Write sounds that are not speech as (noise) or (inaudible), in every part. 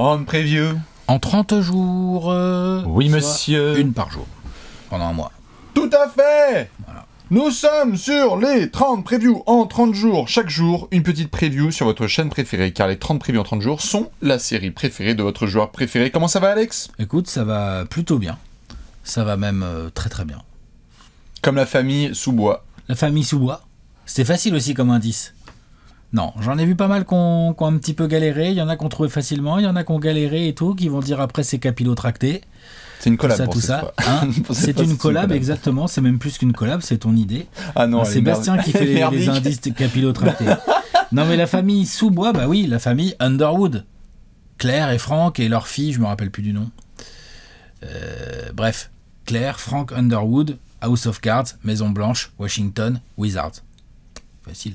30 previews. En 30 jours. Euh, oui, monsieur. Une par jour. Pendant un mois. Tout à fait Nous sommes sur les 30 previews en 30 jours. Chaque jour, une petite preview sur votre chaîne préférée, car les 30 previews en 30 jours sont la série préférée de votre joueur préféré. Comment ça va, Alex Écoute, ça va plutôt bien. Ça va même euh, très très bien. Comme la famille Sous-Bois. La famille Sous-Bois. C'était facile aussi comme indice. Non, j'en ai vu pas mal qu'on un petit peu galéré. Il y en a qu'on trouvait facilement, il y en a qu'on galéré et tout, qui vont dire après c'est capillotracté. C'est une collab. ça, tout ça. Hein. (laughs) c'est une, collab, exactement. C'est même plus qu'une collab, c'est ton idée. Ah non, ah, c'est Bastien qui fait les, indices capillotractés. (laughs) non, mais la famille Sous-Bois, bah oui, la famille Underwood. Claire et Franck et leur fille, je me rappelle plus du nom. Euh, bref, Claire, Frank Underwood, House of Cards, Maison Blanche, Washington, Wizards. Facile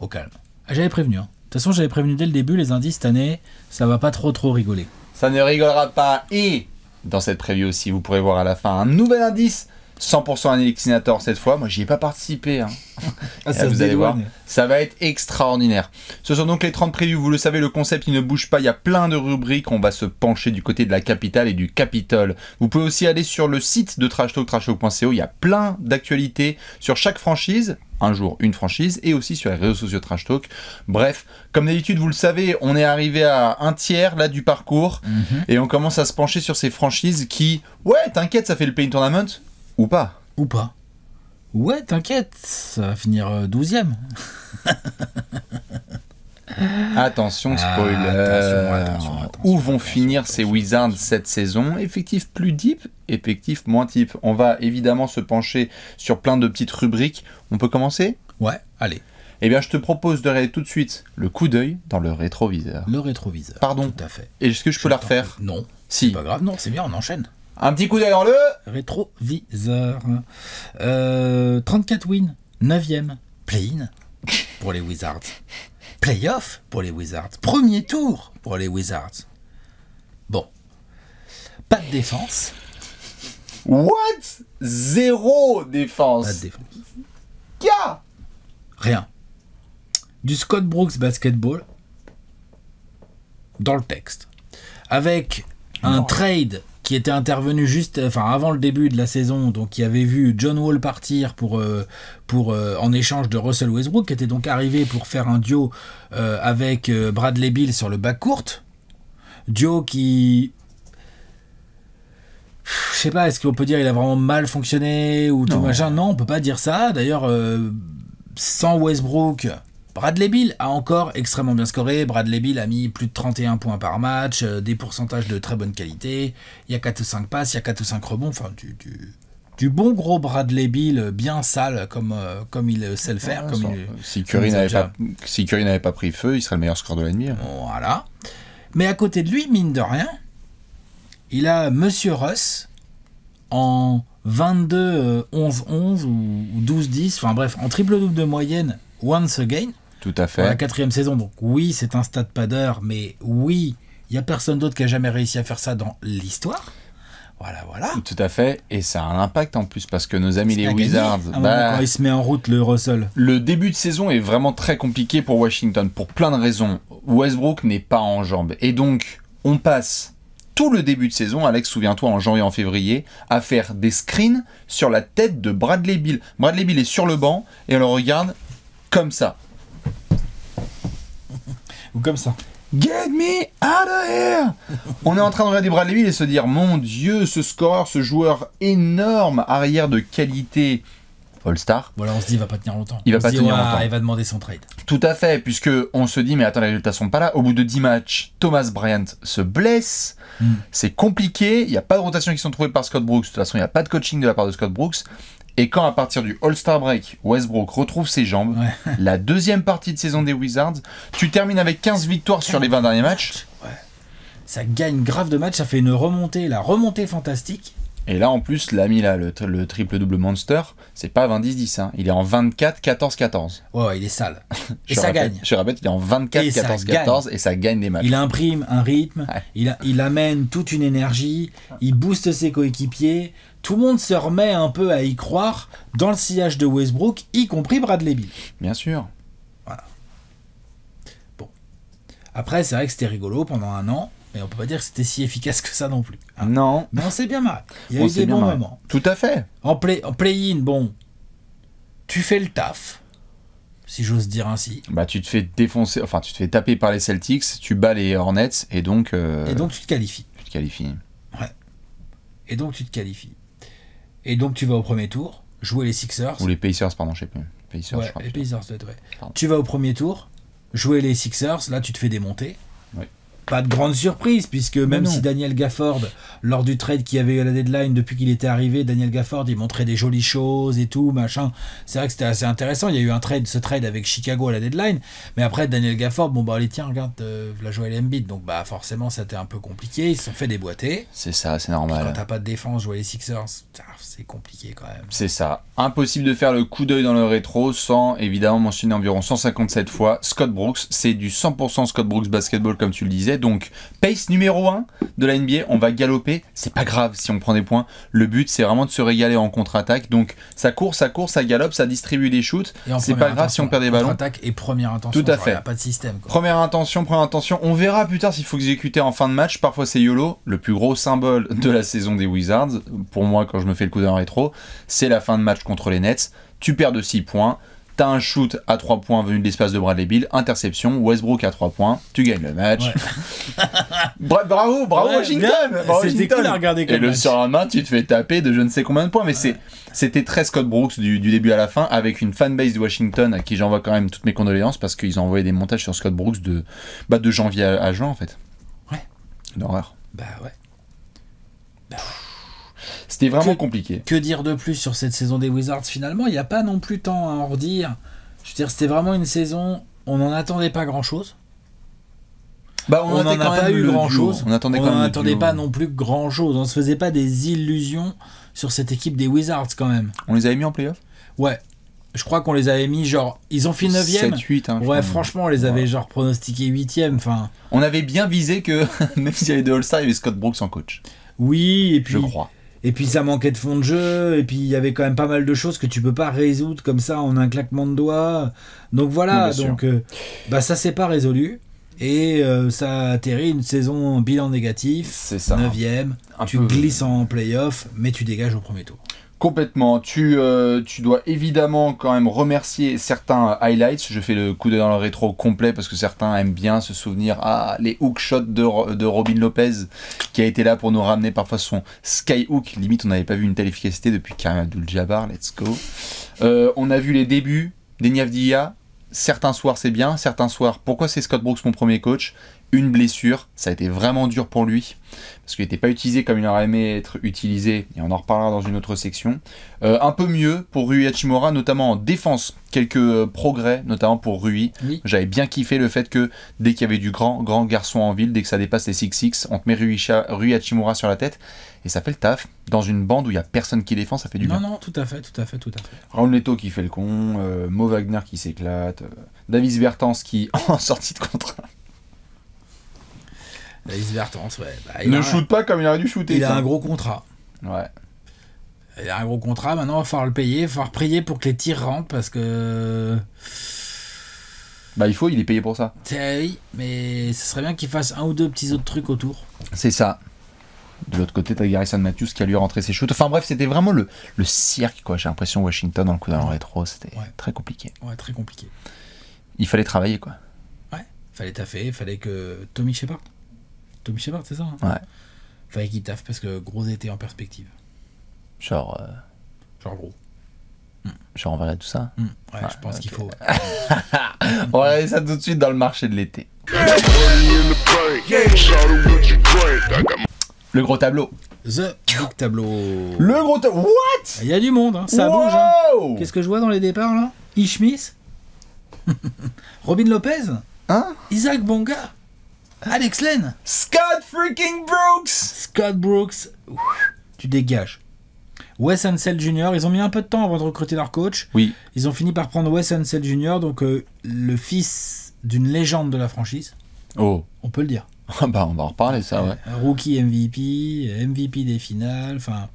au calme. Ah, j'avais prévenu. Hein. De toute façon, j'avais prévenu dès le début, les indices, cette année, ça va pas trop trop rigoler. Ça ne rigolera pas. Et dans cette preview aussi, vous pourrez voir à la fin un nouvel indice 100% un Elixinator cette fois. Moi, j'y ai pas participé. Hein. (laughs) Ah, ça vous allez voir, ça va être extraordinaire. Ce sont donc les 30 prévus. Vous le savez, le concept, il ne bouge pas. Il y a plein de rubriques. On va se pencher du côté de la capitale et du Capitole. Vous pouvez aussi aller sur le site de Trash Talk, trashtalk.co. Il y a plein d'actualités sur chaque franchise un jour une franchise et aussi sur les réseaux sociaux Trash Talk. Bref, comme d'habitude, vous le savez, on est arrivé à un tiers là du parcours mhm. et on commence à se pencher sur ces franchises qui, ouais, t'inquiète, ça fait le Pay Tournament, ou pas. Ou pas. Ouais, t'inquiète, ça va finir 12 euh, (laughs) attention, ah, spoiler. Où vont finir ces Wizards cette saison Effectif plus deep, effectif moins deep. On va évidemment se pencher sur plein de petites rubriques. On peut commencer Ouais, allez. Eh bien, je te propose de regarder tout de suite le coup d'œil dans le rétroviseur. Le rétroviseur. Pardon. Tout à fait. Est-ce que je, peux la refaire Non. Si. C'est pas grave, non, c'est bien, on enchaîne. Un petit coup d'œil dans le rétroviseur. 34 euh, wins, 9ème, play-in pour les Wizards. Play-off pour les Wizards. Premier tour pour les Wizards. Bon. Pas de défense. What Zéro défense. Pas de défense. Rien. Du Scott Brooks basketball dans le texte. Avec un trade qui était intervenu juste, enfin avant le début de la saison, donc qui avait vu John Wall partir pour, euh, pour euh, en échange de Russell Westbrook, qui était donc arrivé pour faire un duo euh, avec Bradley Bill sur le bac courte. Duo qui je sais pas, est-ce qu'on peut dire il a vraiment mal fonctionné ou tout non. machin Non, on peut pas dire ça. D'ailleurs, sans Westbrook, Bradley Bill a encore extrêmement bien scoré. Bradley Bill a mis plus de 31 points par match, euh, des pourcentages de très bonne qualité. Il y a 4 ou 5 passes, il y a 4 ou 5 rebonds. Enfin, du, bon gros Bradley Bill euh, bien sale comme, euh, comme il sait le faire. comme si Curry n'avait pas, pris feu, il serait le meilleur score de l'ennemi. Voilà. Mais à côté de lui, mine de rien, il a Monsieur Russ en 22-11-11 ou 12-10, enfin bref, en triple-double de moyenne once again. Tout à fait. la quatrième saison. Donc oui, c'est un stade padeur, mais oui, il n'y a personne d'autre qui a jamais réussi à faire ça dans l'histoire. Voilà, voilà. Tout à fait. Et ça a un impact en plus parce que nos amis les Wizards. bah, il se met en route, le Russell. Le début de saison est vraiment très compliqué pour Washington pour plein de raisons. Westbrook n'est pas en jambe Et donc, on passe tout le début de saison, Alex, souviens-toi, en janvier en février, à faire des screens sur la tête de Bradley Bill. Bradley Bill est sur le banc et on le regarde comme ça comme ça. Get me out of here On est en train de regarder Bradleyville et se dire Mon Dieu, ce score, ce joueur énorme, arrière de qualité. All-Star. Voilà, on se dit il va pas tenir longtemps. Il va pas tenir longtemps. Il va demander son trade. Tout à fait, puisque on se dit mais attends les résultats sont pas là. Au bout de 10 matchs, Thomas Bryant se blesse. Hmm. C'est compliqué. Il n'y a pas de rotation qui sont trouvées par Scott Brooks. De toute façon, il n'y a pas de coaching de la part de Scott Brooks. Et quand à partir du All-Star Break, Westbrook retrouve ses jambes, la deuxième partie de saison des Wizards, tu termines avec 15 victoires sur les 20 derniers matchs. Ça gagne grave de matchs, ça fait une remontée, la remontée fantastique. Et là en plus, l'ami là, le, triple double monster, c'est pas 20-10-10, hein. il est en 24-14-14. Ouais, il est sale. (laughs) et ça gagne. Je répète, il est en 24-14-14 et, ça gagne des matchs. Il imprime un rythme, il amène toute une énergie, il booste ses coéquipiers tout le monde se remet un peu à y croire dans le sillage de Westbrook, y compris Bradley Bill. Bien sûr. Voilà. Bon. Après, c'est vrai que c'était rigolo pendant un an, mais on peut pas dire que c'était si efficace que ça non plus. Hein. Non. Mais on s'est bien marré. Il y a eu des bons moments. Tout à fait. En play-in, bon, tu fais le taf si j'ose dire ainsi. Bah tu te fais défoncer, enfin tu te fais taper par les Celtics, tu bats les Hornets et donc. Euh, et donc tu te qualifies. Tu te qualifies. Ouais. Et donc tu te qualifies. Et donc tu vas au premier tour, jouer les Sixers. Ou les Pacers, pardon, je sais plus. Pacers, je crois les Pacers, ouais. Tu vas au premier tour, jouer les Sixers, là tu te fais démonter pas de grande surprise, puisque même si Daniel Gafford, lors du trade qu'il y avait eu à la deadline, depuis qu'il était arrivé, Daniel Gafford, il montrait des jolies choses et tout, machin. C'est vrai que c'était assez intéressant. Il y a eu un trade, ce trade avec Chicago à la deadline. Mais après, Daniel Gafford, bon, bah, allez, tiens, regarde, euh, la la à Embiid. Donc, bah, forcément, ça été un peu compliqué. Ils se sont fait déboîter. C'est ça, c'est normal. quand t'as pas de défense, jouer les Sixers, ah, c'est compliqué quand même. C'est ça. Impossible de faire le coup d'œil dans le rétro sans, évidemment, mentionner environ 157 fois Scott Brooks. C'est du 100% Scott Brooks basketball, comme tu le disais donc pace numéro 1 de la NBA. On va galoper. C'est pas grave si on prend des points. Le but, c'est vraiment de se régaler en contre-attaque. Donc ça court, ça court, ça galope, ça distribue des shoots. C'est pas grave si on perd des ballons. Attaque et première intention. Tout à fait. pas de système. Première intention, première intention. On verra plus tard s'il faut exécuter en fin de match. Parfois c'est YOLO. Le plus gros symbole de la saison des Wizards, pour moi quand je me fais le coup d'un rétro, c'est la fin de match contre les Nets. Tu perds de 6 points T'as un shoot à 3 points venu de l'espace de Bradley Bill, interception, Westbrook à 3 points, tu gagnes le match. (laughs) bravo, bravo Washington C'était cool à regarder Et le soir surlendemain, tu te fais taper de je ne sais combien de points, mais c'est, c'était très Scott Brooks du, début à la fin, avec une fanbase de Washington à qui j'envoie quand même toutes mes condoléances parce qu'ils ont envoyé des montages sur Scott Brooks de, bah, de janvier à, juin en fait. Ouais. Une horreur. Bah ouais. C'était vraiment compliqué. Que dire de plus sur cette saison des Wizards finalement Il n'y a pas non plus tant à en redire. Je veux dire, c'était vraiment une saison, on n'en attendait pas grand-chose. Bah, on n'en a pas eu grand-chose. On attendait pas non plus grand-chose. On se faisait pas des illusions sur cette équipe des Wizards quand même. On les avait mis en playoff Ouais. Je crois qu'on les avait mis genre. Ils ont fait 9 e 8 Ouais, franchement, on les avait genre pronostiqué 8 e Enfin. On avait bien visé que (laughs) même s'il y avait deux All-Star, il y avait Scott Brooks en coach. Oui, et puis. Je crois. Et puis ça manquait de fond de jeu, et puis il y avait quand même pas mal de choses que tu peux pas résoudre comme ça en un claquement de doigts. Donc voilà, donc euh, bah ça s'est pas résolu. Et euh, ça atterrit une saison bilan négatif, 9 neuvième, tu glisses en playoff, mais tu dégages au premier tour. Complètement. Tu, euh, tu dois évidemment quand même remercier certains highlights. Je fais le coup d'œil dans le rétro complet parce que certains aiment bien se souvenir ah, les hook de, de Robin Lopez qui a été là pour nous ramener parfois son skyhook. Limite, on n'avait pas vu une telle efficacité depuis Karim Abdul-Jabbar. Let's go. Euh, on a vu les débuts des Niavdia. Certains soirs, c'est bien. Certains soirs, pourquoi c'est Scott Brooks mon premier coach une blessure. Ça a été vraiment dur pour lui parce qu'il n'était pas utilisé comme il aurait aimé être utilisé. Et on en reparlera dans une autre section. Euh, un peu mieux pour Rui Hachimura, notamment en défense. Quelques euh, progrès, notamment pour Rui. J'avais bien kiffé le fait que dès qu'il y avait du grand, grand garçon en ville, dès que ça dépasse les 6-6, on te met Rui, Hachimura sur la tête. Et ça fait le taf. Dans une bande où il n'y a personne qui défend, ça fait du bien. Non, non, tout à fait, tout à fait, tout à fait. Raul Neto qui fait le con, euh, Mo Wagner qui s'éclate, euh, Davis Bertens qui, (laughs) en sortie de contrat, la Vertance, ouais. Bah, il ne shoot pas comme il aurait dû shooter. Il a un gros contrat. Ouais. Il a un gros contrat, maintenant il va falloir le payer, il va falloir prier pour que les tirs rentrent parce que. Bah il faut, il est payé pour ça. mais ce serait bien qu'il fasse un ou deux petits autres trucs autour. C'est ça. De l'autre côté, t'as Garrison Matthews qui a lui rentré ses shoots. Enfin bref, c'était vraiment le, le cirque, quoi. J'ai l'impression Washington dans le coup d'un rétro, c'était très compliqué. Ouais, très compliqué. Il fallait travailler, quoi. Ouais, fallait taffer, fallait que Tommy sais pas. Tommy Shepard, c'est ça hein Ouais. Fallait qu'il taffe parce que gros été en perspective. Genre. Euh, Genre gros. Hmm. Genre on verrait tout ça hmm. Ouais, ah, je pense qu'il faut. (laughs) on va aller ça tout de suite dans le marché de l'été. Le gros tableau. The Big Tableau. Le gros tableau. What Il y a du monde, hein. ça bouge. Hein. Qu'est-ce que je vois dans les départs là Ishmis (laughs) Robin Lopez Hein Isaac Bonga Alex Lane Scott freaking Brooks Scott Brooks, tu dégages. Wes Ansel Jr., ils ont mis un peu de temps avant de recruter leur coach. Oui. Ils ont fini par prendre Wes Ansel Jr., donc euh, le fils d'une légende de la franchise. Oh. On peut le dire. (laughs) Ah bah, on va en reparler, ça, ouais. Euh, rookie MVP, MVP des finales, enfin.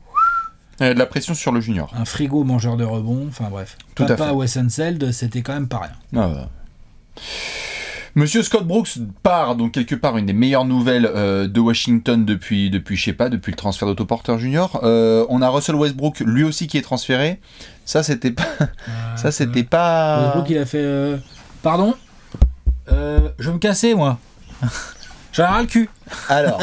Euh, de la pression sur le junior. Un frigo mangeur de rebond, enfin bref. Tout Papa Wes c'était quand même pas rien. Ah bah. Monsieur Scott Brooks part donc quelque part une des meilleures nouvelles euh, de Washington depuis depuis je sais pas depuis le transfert d'Autoporter Junior. Euh, on a Russell Westbrook lui aussi qui est transféré. Ça c'était pas ah, ça c'était euh, pas. Westbrook il a fait pardon. je me cassais moi. (laughs) J'en ai ras le cul. Alors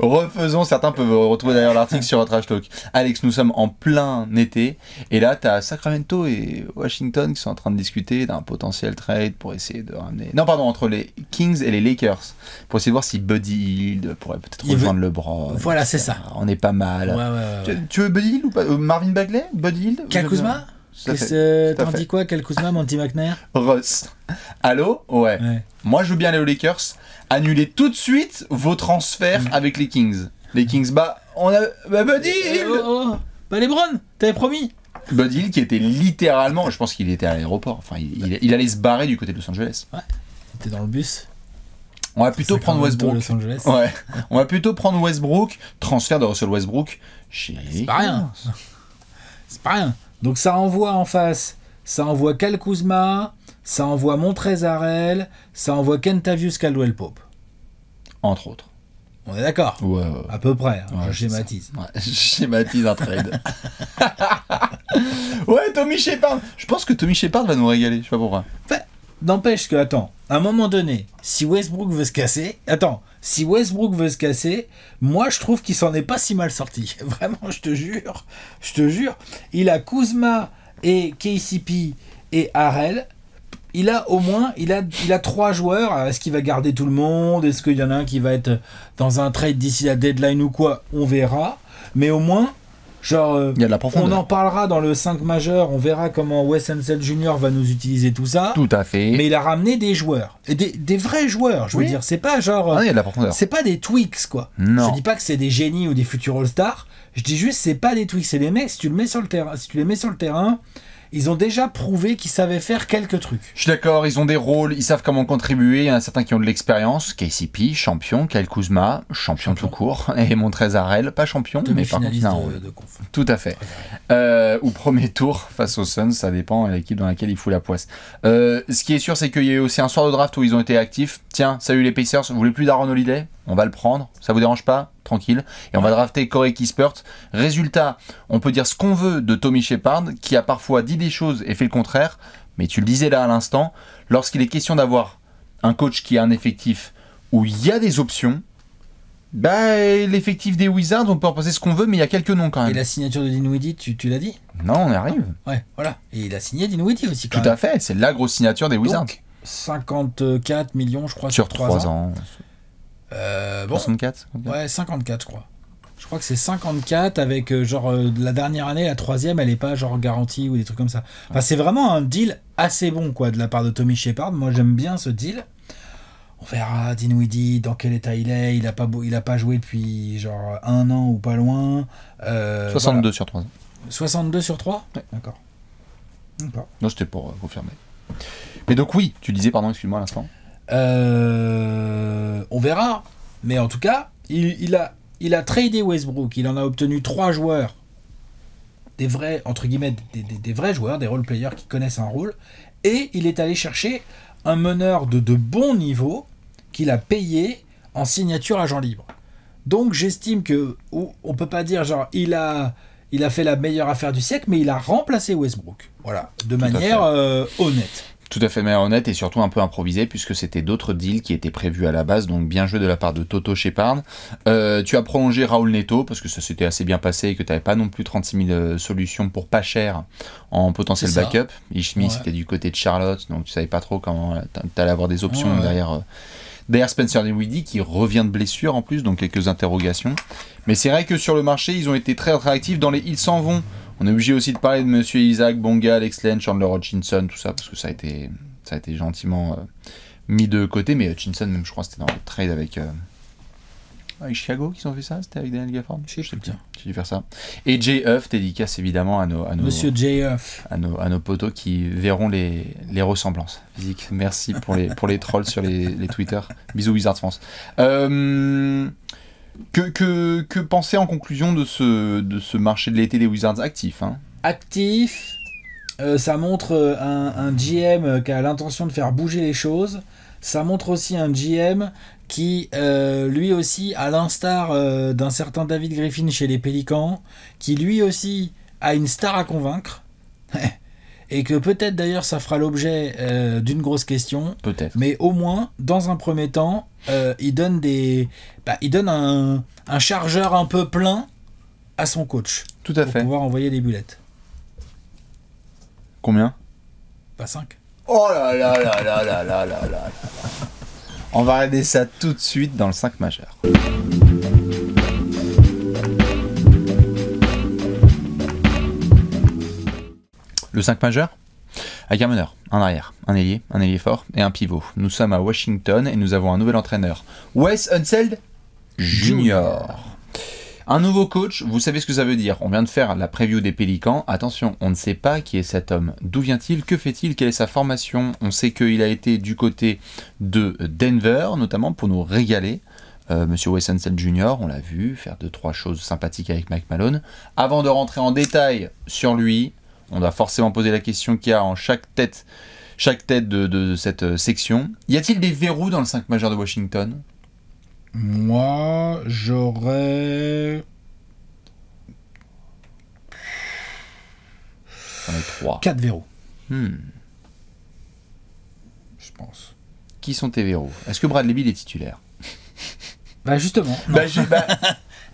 Refaisons, certains peuvent retrouver d'ailleurs l'article sur votre hashtag. Alex, nous sommes en plein été, et là, tu as Sacramento et Washington qui sont en train de discuter d'un potentiel trade pour essayer de ramener. Non, pardon, entre les Kings et les Lakers, pour essayer de voir si Buddy Hield pourrait peut-être rejoindre le LeBron. Voilà, c'est ça. On est pas mal. tu, veux Buddy Hield ou pas euh, Marvin Bagley Buddy Hield Kakuzma T'en dis quoi, Kel Kuzma, Monty McNair Russ. Allô ouais. Moi, je veux bien les Lakers, Annulez tout de suite vos transferts mm. avec les Kings. Les Kings, bah, on a. Bah, Buddy Hill euh, oh, oh. oh. Bah, t'avais promis Buddy Hill qui était littéralement, je pense qu'il était à l'aéroport, enfin il, allait se barrer du côté de Los Angeles. Ouais, il était dans le bus. On va plutôt prendre Westbrook. Los Angeles. Ouais. On va plutôt prendre Westbrook, transfert de Russell Westbrook chez. C'est pas rien. C'est pas rien. Donc ça envoie en face, ça envoie Cal Kuzma, ça envoie Arel... ça envoie Kentavius Caldwell Pope. Entre autres. On est d'accord ouais, À peu près, hein. je schématise. (laughs) je schématise un trade. (laughs) ouais, Tommy Shepard Je pense que Tommy Shepard va nous régaler, je sais pas pourquoi. N'empêche que, attends, à un moment donné, si Westbrook veut se casser, attends, si Westbrook veut se casser, moi je trouve qu'il s'en est pas si mal sorti. (laughs) Vraiment, je te jure, je te jure. Il a Kuzma et KCP et Arel il a au moins il a, il a trois joueurs. Euh, est-ce qu'il va garder tout le monde Est-ce qu'il y en a un qui va être dans un trade d'ici la deadline ou quoi On verra. Mais au moins, genre, euh, on en parlera dans le 5 majeur. On verra comment Wes Ansel Jr. va nous utiliser tout ça. Tout à fait. Mais il a ramené des joueurs. Et des, vrais joueurs, je veux dire. C'est pas genre. Ah, euh, c'est pas des tweaks, quoi. Non. Je dis pas que c'est des génies ou des futurs All-Stars. Je dis juste, c'est pas des tweaks. C'est des mecs, si tu, le mets sur le terrain, si tu les mets sur le terrain ils ont déjà prouvé qu'ils savaient faire quelques trucs. Je suis d'accord, ils ont des rôles, ils savent comment contribuer. Il y en a certains qui ont de l'expérience. KCP, champion. Kyle Kuzma, champion, tout court. (laughs) Et Arel, pas champion, mais par contre, De, Tout à fait. Euh, ou premier tour face aux Suns, ça dépend de l'équipe dans laquelle il fout la poisse. Euh, ce qui est sûr, c'est qu'il y a eu aussi un soir de draft où ils ont été actifs. Tiens, salut les Pacers, vous voulez plus d'Aaron Holiday On va le prendre. Ça vous dérange pas tranquille. Et on va drafter Corey Kispert. Résultat, on peut dire ce qu'on veut de Tommy Shepard, qui a parfois dit des choses et fait le contraire. Mais tu le disais là à l'instant, lorsqu'il est question d'avoir un coach qui a un effectif où il y a des options, bah, l'effectif des Wizards, on peut en penser ce qu'on veut, mais il y a quelques noms quand même. Et la signature de Dinwiddie, tu, tu l'as dit Non, on y arrive. Ah, ouais, voilà. Et il a signé Dinwiddie aussi Tout à fait, c'est la grosse signature des Wizards. 54 millions, je crois, sur, 3, ans. Euh, bon, 54. Ouais, 54, je crois. Je crois que c'est 54 avec euh, genre euh, la dernière année, la troisième, elle est pas genre garantie ou des trucs comme ça. Enfin, c'est vraiment un deal assez bon quoi de la part de Tommy Shepard. Moi, j'aime bien ce deal. On verra Dinwiddie dans quel état il est. Il a pas il a pas joué depuis genre un an ou pas loin. 62 sur 3 62 sur 3 ouais. D'accord. Non, c'était pour confirmer. Mais donc oui, tu disais, pardon, excuse-moi à l'instant. Euh, on verra. Mais en tout cas, il, a, il a tradé Westbrook. Il en a obtenu trois joueurs. Des vrais, entre guillemets, des, vrais joueurs, des role-players qui connaissent un rôle. Et il est allé chercher un meneur de, de bon niveau qu'il a payé en signature agent libre. Donc j'estime que on peut pas dire genre il a il a fait la meilleure affaire du siècle, mais il a remplacé Westbrook. Voilà, de manière euh, honnête. Tout à fait, mais honnête et surtout un peu improvisé puisque c'était d'autres deals qui étaient prévus à la base, donc bien joué de la part de Toto Shepard. Euh, tu as prolongé Raoul Neto parce que ça s'était assez bien passé et que tu n'avais pas non plus 36 000 euh, solutions pour pas cher en potentiel backup. Ishmi, c'était du côté de Charlotte, donc tu savais pas trop comment euh, tu allais avoir des options derrière. derrière Spencer qui revient de blessure en plus, donc quelques interrogations. Mais c'est vrai que sur le marché, ils ont été très réactifs. Dans les ils s'en vont, on est obligé aussi de parler de Monsieur Isaac, Bonga, Alex Len, Chandler Hutchinson, tout ça, parce que ça a été, ça a été gentiment euh, mis de côté. Mais Hutchinson, même, je crois, c'était dans le trade avec. Euh, Chicago qui ont fait ça C'était avec Daniel Gafford Je sais bien. J'ai dû faire ça. Et j Huff, dédicace évidemment à nos, Monsieur À nos, à nos potos qui verront les, les ressemblances physiques. Merci pour les, pour les trolls sur les, les Twitter. Bisous Wizard France. Euh, que, que, que penser en conclusion de ce, de ce marché de l'été des Wizards hein actif hein euh, Actif, ça montre euh, un, GM euh, qui a l'intention de faire bouger les choses. Ça montre aussi un GM qui, lui aussi, à l'instar d'un certain David Griffin chez les Pélicans, qui lui aussi a une star à convaincre. (laughs) et que peut-être d'ailleurs ça fera l'objet euh, d'une grosse question. Peut-être. Mais au moins, dans un premier temps, euh, il donne des, bah, il donne un, un, chargeur un peu plein à son coach. Tout à fait. Pour pouvoir envoyer des bullets. Combien Pas 5. Oh là là là là là là là là. On va regarder ça tout de suite dans le 5 majeur. Le 5 majeur avec un meneur, un arrière, un ailier, un ailier fort et un pivot. Nous sommes à Washington et nous avons un nouvel entraîneur, Wes Unseld Jr. Un nouveau coach, vous savez ce que ça veut dire. On vient de faire la preview des Pélicans. Attention, on ne sait pas qui est cet homme. D'où vient-il Que fait-il Quelle est sa formation On sait qu'il a été du côté de Denver, notamment pour nous régaler. Euh, Monsieur Wes Unseld Jr., on l'a vu, faire deux, trois choses sympathiques avec Mike Malone. Avant de rentrer en détail sur lui, on doit forcément poser la question qu'il y a en chaque tête, chaque tête de, cette euh, section. Y a-t-il des verrous dans le 5 majeur de Washington Moi, j'aurais. J'en 3. 4 verrous. Hmm. Je pense. Qui sont tes verrous Est-ce que Bradley Bill est titulaire Bah justement. Bah, (laughs) eh ben,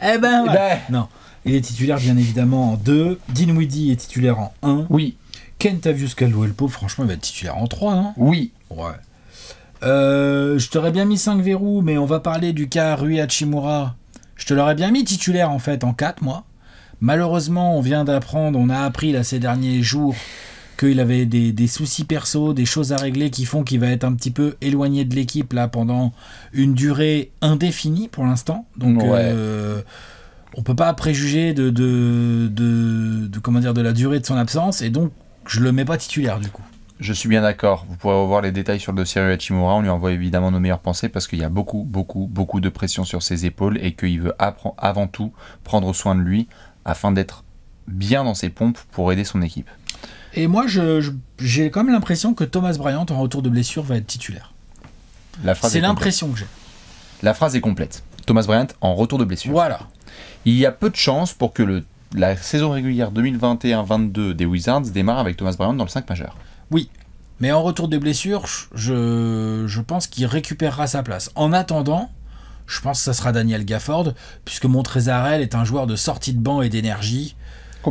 eh ouais. Ben. non. Il est titulaire, bien évidemment, en 2. Dinwiddie est titulaire en 1. Oui. Tavius Caldwell pau franchement, il va être titulaire en 3, non hein. Oui. Ouais. Euh, je t'aurais bien mis 5 verrous, mais on va parler du cas Rui Hachimura. Je te l'aurais bien mis titulaire, en fait, en 4, moi. Malheureusement, on vient d'apprendre, on a appris là ces derniers jours qu'il avait des, soucis perso, des choses à régler qui font qu'il va être un petit peu éloigné de l'équipe là pendant une durée indéfinie pour l'instant. Donc euh, on peut pas préjuger de, de, de, comment dire de la durée de son absence et donc je le mets pas titulaire du coup. Je suis bien d'accord. Vous pourrez revoir les détails sur le dossier Hachimura. On lui envoie évidemment nos meilleures pensées parce qu'il y a beaucoup, beaucoup, beaucoup de pression sur ses épaules et qu'il veut avant tout prendre soin de lui afin d'être bien dans ses pompes pour aider son équipe. Et moi, j'ai quand même l'impression que Thomas Bryant, en retour de blessure, va être titulaire. C'est l'impression que j'ai. La phrase est complète. Thomas Bryant en retour de blessure. Voilà il y a peu de chances pour que le, la saison régulière 2021-22 des Wizards démarre avec Thomas Bryant dans le 5 majeur. Oui, mais en retour des blessures, je, pense qu'il récupérera sa place. En attendant, je pense que ça sera Daniel Gafford, puisque Montrezarel est un joueur de sortie de banc et d'énergie.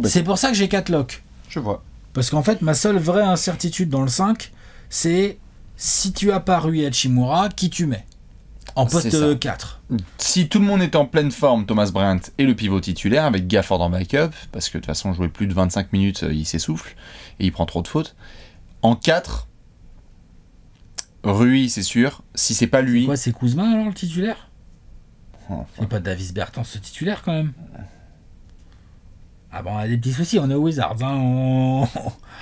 C'est pour ça que j'ai 4 locks. Je vois. Parce qu'en fait, ma seule vraie incertitude dans le 5, c'est si tu as paru Rui Hachimura, qui tu mets en poste 4. Euh, si tout le monde est en pleine forme, Thomas Bryant est le pivot titulaire avec Gafford en backup, parce que de toute façon, jouer plus de 25 minutes, euh, il s'essouffle et il prend trop de fautes. En 4, Rui, c'est sûr. Si c'est pas lui. Quoi, c'est Kuzma alors le titulaire enfin. Oh, c'est pas Davis Bertrand, ce titulaire quand même ah bon, on a des petits soucis, on est aux Wizards. Hein,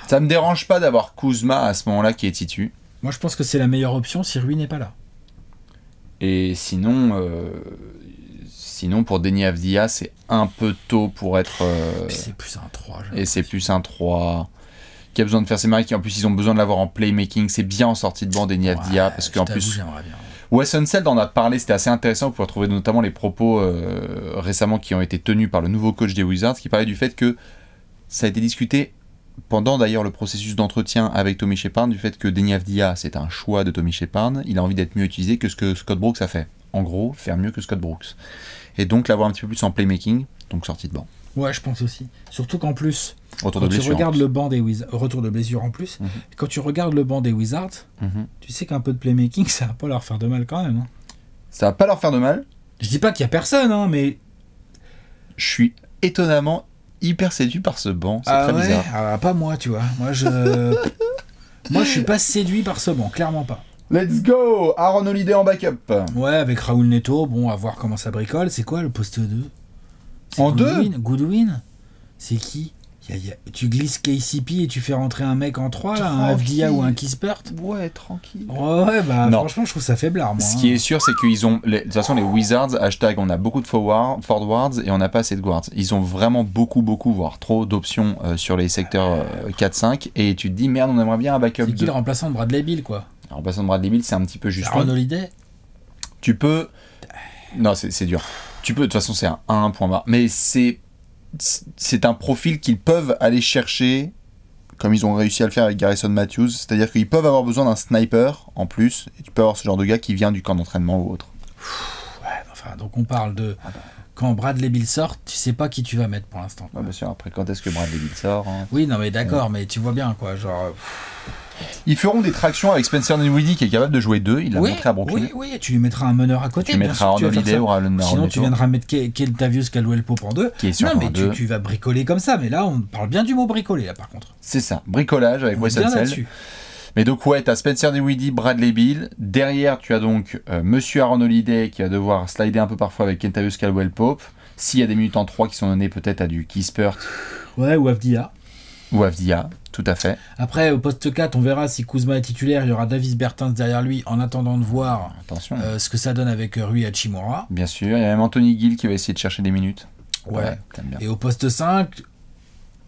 ça me dérange pas d'avoir Kuzma à ce moment-là qui est titu. Moi, je pense que c'est la meilleure option si Rui n'est pas là. Et sinon, euh, sinon pour Denis Avdia, c'est un peu tôt pour être. Euh, c'est plus un 3. Et c'est plus un 3 qui a besoin de faire ses marques et en plus ils ont besoin de l'avoir en playmaking. C'est bien en sortie de banc Denis Avdia, parce qu'en plus. Bien. Sunsel, Seld en a parlé, c'était assez intéressant. pour retrouver notamment les propos euh, récemment qui ont été tenus par le nouveau coach des Wizards, qui parlait du fait que ça a été discuté pendant d'ailleurs le processus d'entretien avec Tommy Shepard du fait que Deniaf Dia, c'est un choix de Tommy Shepard, il a envie d'être mieux utilisé que ce que Scott Brooks a fait. En gros, faire mieux que Scott Brooks. Et donc l'avoir un petit peu plus en playmaking, donc sortie de banc. Ouais, je pense aussi. Surtout qu'en plus, mhm. quand tu regardes le banc des Wizards, retour de blessure en plus, quand tu regardes le banc des Wizards, tu sais qu'un peu de playmaking, (laughs) ça va pas leur faire de mal quand même. Hein. Ça va pas leur faire de mal. Je dis pas qu'il y a personne, hein, mais. Je suis étonnamment hyper séduit par ce banc. C'est ah très bizarre. Ah, pas moi, tu vois. Moi, je. (laughs) moi, je suis pas séduit par ce banc, clairement pas. Let's go Aaron Holiday en backup. Ouais, avec Raoul Neto, bon, à voir comment ça bricole. C'est quoi le poste 2 En Goodwin 2 Goodwin C'est qui tu glisses KCP et tu fais rentrer un mec en 3, un FDA ou un Kispert Ouais, tranquille. ouais, bah franchement, je trouve ça faible Ce qui hein. est sûr, c'est qu'ils ont. Les, de toute façon, les Wizards, hashtag, on a beaucoup de forwards et on n'a pas assez de guards. Ils ont vraiment beaucoup, beaucoup, voire trop d'options euh, sur les secteurs 4-5. Euh, et tu te dis, merde, on aimerait bien un backup. C'est qui le remplaçant de Bradley Bill, quoi Le remplaçant de Bradley Bill, c'est un petit peu juste. Un Tu peux. Non, c'est dur. Tu peux, de toute façon, c'est un 1 point Mais c'est c'est un profil qu'ils peuvent aller chercher, comme ils ont réussi à le faire avec Garrison Matthews, c'est-à-dire qu'ils peuvent avoir besoin d'un sniper en plus, et tu peux avoir ce genre de gars qui vient du camp d'entraînement ou autre. Ouais, enfin, donc on parle de. Ah bah. Quand Bradley Bill sort, tu sais pas qui tu vas mettre pour l'instant. bien sûr, après quand est-ce que Bradley Bill sort hein Oui, non mais d'accord, mais tu vois bien quoi, genre. Ils feront des tractions avec Spencer Dinwiddie qui est capable de jouer deux. Il l'a montré à Brooklyn. Oui, oui, tu lui mettras un meneur à côté. Tu mettras ou Sinon, tu viendras mettre Kentavius Caldwell Pope en deux. Qui non, mais tu, vas bricoler comme ça. Mais là, on parle bien du mot bricoler, là, par contre. C'est ça, bricolage avec Wes Mais donc, ouais, as Spencer Dinwiddie, Bradley Bill. Derrière, tu as donc euh, Monsieur Aaron qui va devoir slider un peu parfois avec Kentavius calwell Pope. S'il y a des minutes en 3 qui sont données peut-être à du Kispert. Ouais, ou Avdia. Ou Avdia. Tout à fait. Après, au poste 4, on verra si Kuzma est titulaire. Il y aura Davis Bertins derrière lui en attendant de voir euh, ce que ça donne avec euh, Rui Hachimura. Bien sûr. Il y a même Anthony Gill qui va essayer de chercher des minutes. Ouais. Et au poste 5,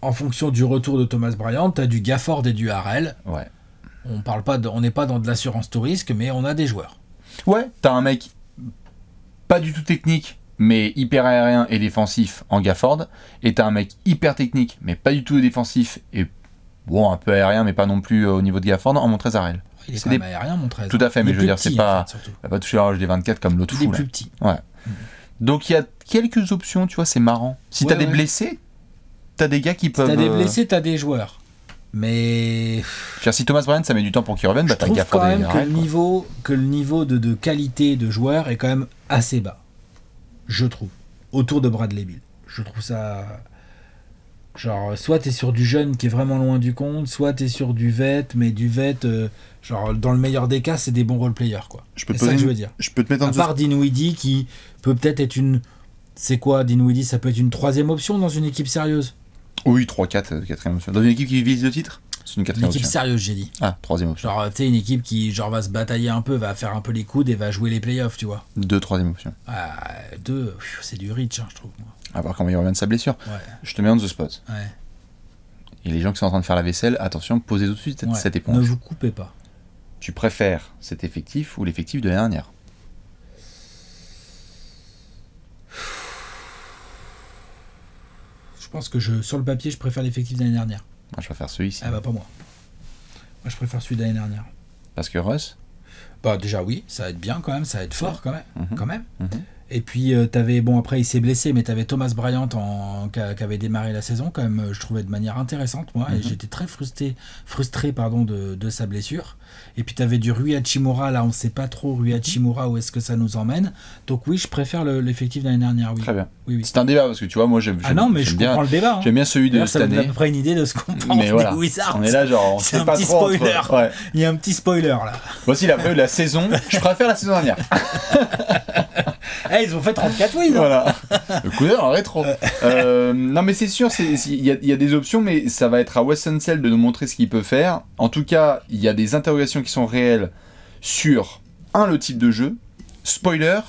en fonction du retour de Thomas Bryant, tu as du Gafford et du Harrell. Ouais. On parle pas de, on n'est pas dans de l'assurance tout mais on a des joueurs. Ouais, t'as un mec pas du tout technique, mais hyper aérien et défensif en Gafford, et t'as un mec hyper technique, mais pas du tout défensif et bon, un peu aérien, mais pas non plus euh, au niveau de Gafford, en Montrez Il est, quand des... même aérien, Montrez. Hein. Tout à fait, mais je veux dire, c'est pas. il va pas toucher l'horloge des 24 comme l'autre fou. Il est plus petit. Ouais. Donc il y a quelques options, tu vois, c'est marrant. Si t'as des blessés, t'as des gars qui peuvent. Si t'as des euh, blessés, t'as des joueurs. Mais. si Thomas Bryan, ça met du temps pour qu'il revienne, bah t'as trouve quand même que le niveau, que le niveau de, de, qualité de joueur est quand même assez bas. Je trouve. Autour de Bradley Bill. Je trouve ça. Genre, euh, soit t'es sur du jeune qui est vraiment loin du compte, soit t'es sur du vet, mais du vet, euh, genre, dans le meilleur des cas, c'est des bons role-players, quoi. Je peux te que je veux dire. Je peux te mettre en À part qui peut peut-être être une. C'est quoi, Dinwiddie Ça peut être une troisième option dans une équipe sérieuse Oui, 3-4, euh, quatrième option. Dans une équipe qui vise le titre c'est une équipe sérieuse, j'ai dit. Ah, troisième option. Genre, tu une équipe qui genre, va se batailler un peu, va faire un peu les coudes et va jouer les playoffs, tu vois. Deux, troisième option. Ah, deux, c'est du rich, hein, je trouve. Moi. À voir comment il revient de sa blessure. Ouais. Je te mets en the spot. Ouais. Et les gens qui sont en train de faire la vaisselle, attention, posez tout de suite cette, éponge. Ne vous coupez pas. Tu préfères cet effectif ou l'effectif de l'année dernière Je pense que je, sur le papier, je préfère l'effectif de l'année dernière. Moi, je préfère celui-ci. Ah bah pas moi. Moi, je préfère celui de l'année dernière. Parce que Russ Bah déjà oui, ça va être bien quand même, ça va être fort quand même. Mhm. quand même. Mhm. Et puis euh, t'avais bon après il s'est blessé, mais t'avais Thomas Bryant en, qui, avait démarré la saison quand même, euh, je trouvais de manière intéressante moi, et mhm. j'étais très frustré, frustré pardon de sa blessure. Et puis tu avais du Rui Hachimura, là on sait pas trop Rui Hachimura où est-ce que ça nous emmène. Donc oui, je préfère l'effectif de l'année dernière. Oui. Très bien. Oui, C'est un débat parce que tu vois, moi j'aime ah non, mais je comprends le débat. Hein. J'aime bien celui de cette année. Ça à peu près une idée de ce qu'on pense mais voilà. On est là, genre, on sait pas trop. Il y a un petit spoiler là. Voici la, la saison. Je préfère la saison dernière. (laughs) (laughs) Eh, ils ont fait 34 oui. Voilà. (laughs) Le coup en rétro. Euh. Euh, non, mais c'est sûr, il y, a des options, mais ça va être à Weston Cell de nous montrer ce qu'il peut faire. En tout cas, il y a des interrogations qui sont réelles sur, un, le type de jeu. Spoiler,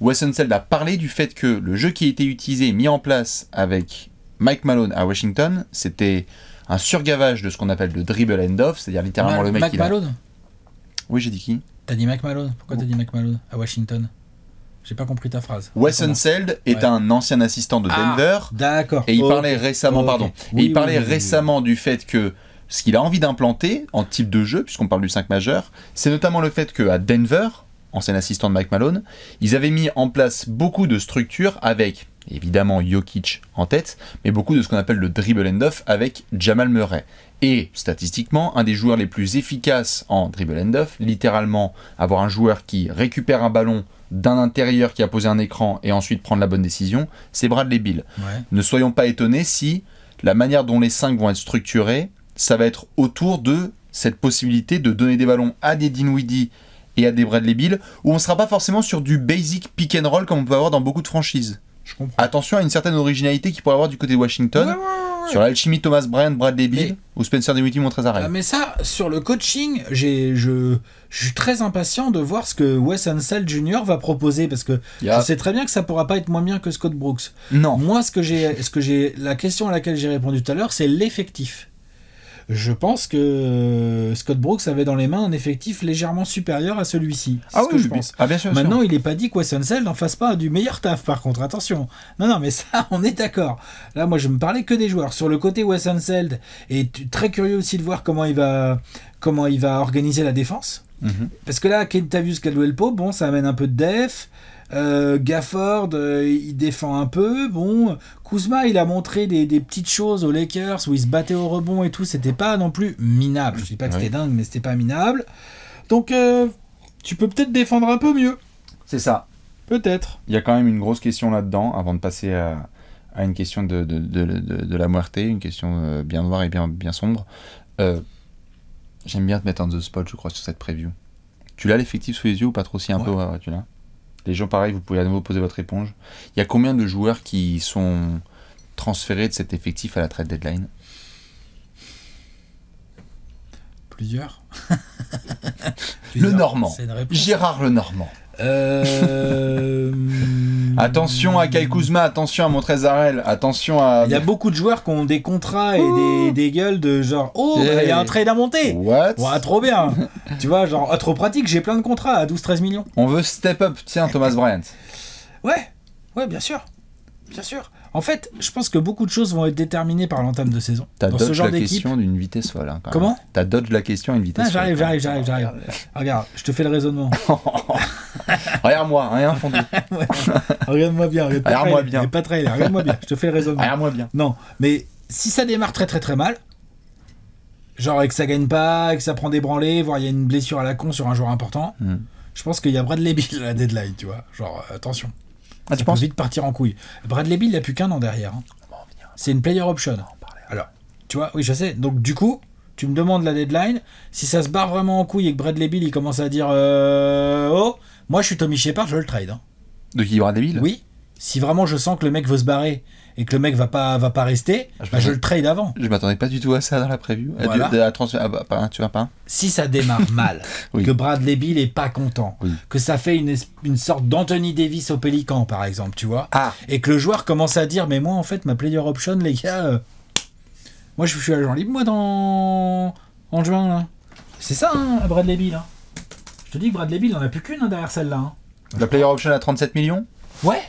Weston Cell a parlé du fait que le jeu qui a été utilisé, mis en place avec Mike Malone à Washington, c'était un surgavage de ce qu'on appelle le dribble end off, c'est-à-dire littéralement le mec Malone Oui, j'ai dit qui T'as dit Mike Malone Pourquoi t'as dit Mike Malone à Washington j'ai pas compris ta phrase. Wessenseld est un ancien assistant de ah, Denver. D'accord. Et il oh. parlait récemment, oh, pardon. et il parlait récemment du fait que ce qu'il a envie d'implanter en type de jeu, puisqu'on parle du 5 majeur, c'est notamment le fait qu'à Denver, ancien assistant de Mike Malone, ils avaient mis en place beaucoup de structures avec évidemment Jokic en tête, mais beaucoup de ce qu'on appelle le dribble end-off avec Jamal Murray. Et statistiquement, un des joueurs les plus efficaces en dribble end-off, littéralement avoir un joueur qui récupère un ballon d'un intérieur qui a posé un écran et ensuite prendre la bonne décision, c'est Bradley Bill. Ne soyons pas étonnés si la manière dont les cinq vont être structurés, ça va être autour de cette possibilité de donner des ballons à des Dinwiddie et à des Bradley Bill, où on ne sera pas forcément sur du basic pick and roll comme on peut avoir dans beaucoup de franchises. Attention à une certaine originalité qu'il pourrait avoir du côté de Washington. Sur l'alchimie Thomas Bryant Bradley Deby ou Spencer DeWitty arrêt. Ah, mais ça, sur le coaching, j'ai, je, suis très impatient de voir ce que Wes Ansel Jr. va proposer parce que je sais très bien que ça pourra pas être moins bien que Scott Brooks. Non. Moi, ce que j'ai, ce que j'ai, la question à laquelle j'ai répondu tout à l'heure, c'est l'effectif je pense que euh, Scott Brooks avait dans les mains un effectif légèrement supérieur à celui-ci. Ah oui, je pense. Ah, bien sûr, Maintenant, il n'est pas dit que qu'Wesson n'en fasse pas du meilleur taf, par contre, attention. Non, non, mais ça, (laughs) on est d'accord. Là, moi, je me parlais que des joueurs. Sur le côté Wesson et très curieux aussi de voir comment il va, comment il va organiser la défense. Mhm. Parce que là, Kentavius Caldwell-Pope, bon, ça amène un peu de def. Euh, Gafford, euh, il défend un peu. Bon, Kuzma, il a montré des, petites choses aux Lakers où il se battait au rebond et tout. C'était pas non plus minable. Je sais pas que c'était dingue, mais c'était pas minable. Donc, euh, tu peux peut-être défendre un peu mieux. C'est ça. Peut-être. Il y a quand même une grosse question là-dedans avant de passer à, une question de, de, la moitié, une question bien noire et bien, bien sombre. J'aime bien te mettre en the spot, je crois, sur cette preview. Tu l'as l'effectif sous les yeux ou pas trop si un peu tu l'as les gens, pareil, vous pouvez à nouveau poser votre éponge. Il y a combien de joueurs qui sont transférés de cet effectif à la trade deadline plusieurs. (laughs) Le Normand. Gérard Le Normand. Euh, (laughs) attention à Kai attention à Montrezarel, attention à. Il y a beaucoup de joueurs qui ont des contrats et des, oh gueules de genre Oh, bah, il y a un trade à monter What ouais, Trop bien (laughs) Tu vois, genre, trop pratique, j'ai plein de contrats à 12-13 millions. On veut step up, tiens, Thomas Bryant. ouais, ouais, bien sûr. Bien sûr. En fait, je pense que beaucoup de choses vont être déterminées par l'entame de saison. T'as dodge ce genre la question d'une vitesse folle. Hein, Comment T'as dodge la question d'une une vitesse ah, folle. J'arrive, j'arrive, j'arrive, j'arrive. Regarde, je te fais le raisonnement. (laughs) regarde-moi, rien fondu. (laughs) Regarde-moi bien. Regarde regarde-moi bien. Pas très, regarde-moi bien. Je te fais le raisonnement. Regarde-moi bien. Non, mais si ça démarre très très très mal, genre et que ça gagne pas, et que ça prend des branlés, voire il y a une blessure à la con sur un joueur important, hmm. je pense qu'il y a de Bill à la deadline, tu vois. Genre, euh, attention. Ah, tu penses vite partir en couille. Bradley Bill, il n'a plus qu'un an derrière. Hein. C'est une player option. Alors, tu vois, oui, je sais. Donc, du coup, tu me demandes la deadline. Si ça se barre vraiment en couille et que Bradley Bill, il commence à dire euh, Oh, moi, je suis Tommy Shepard, je le trade. Hein. De qui Bradley Bill Oui. Si vraiment je sens que le mec veut se barrer et que le mec va pas va pas rester, ah, je, bah, le trade avant. Je m'attendais pas du tout à ça dans la preview. Ah, bah, tu vas pas Si ça démarre (laughs) mal, que Bradley Bill est pas content, que ça fait une, sorte d'Anthony Davis au Pélican par exemple, tu vois, ah. et que le joueur commence à dire mais moi en fait ma player option les gars, euh, moi je suis agent libre moi dans en juin C'est ça hein, Bradley Bill. Hein. Je te dis que Bradley Bill en a plus qu'une hein, derrière celle-là. La player option à 37 millions. Ouais.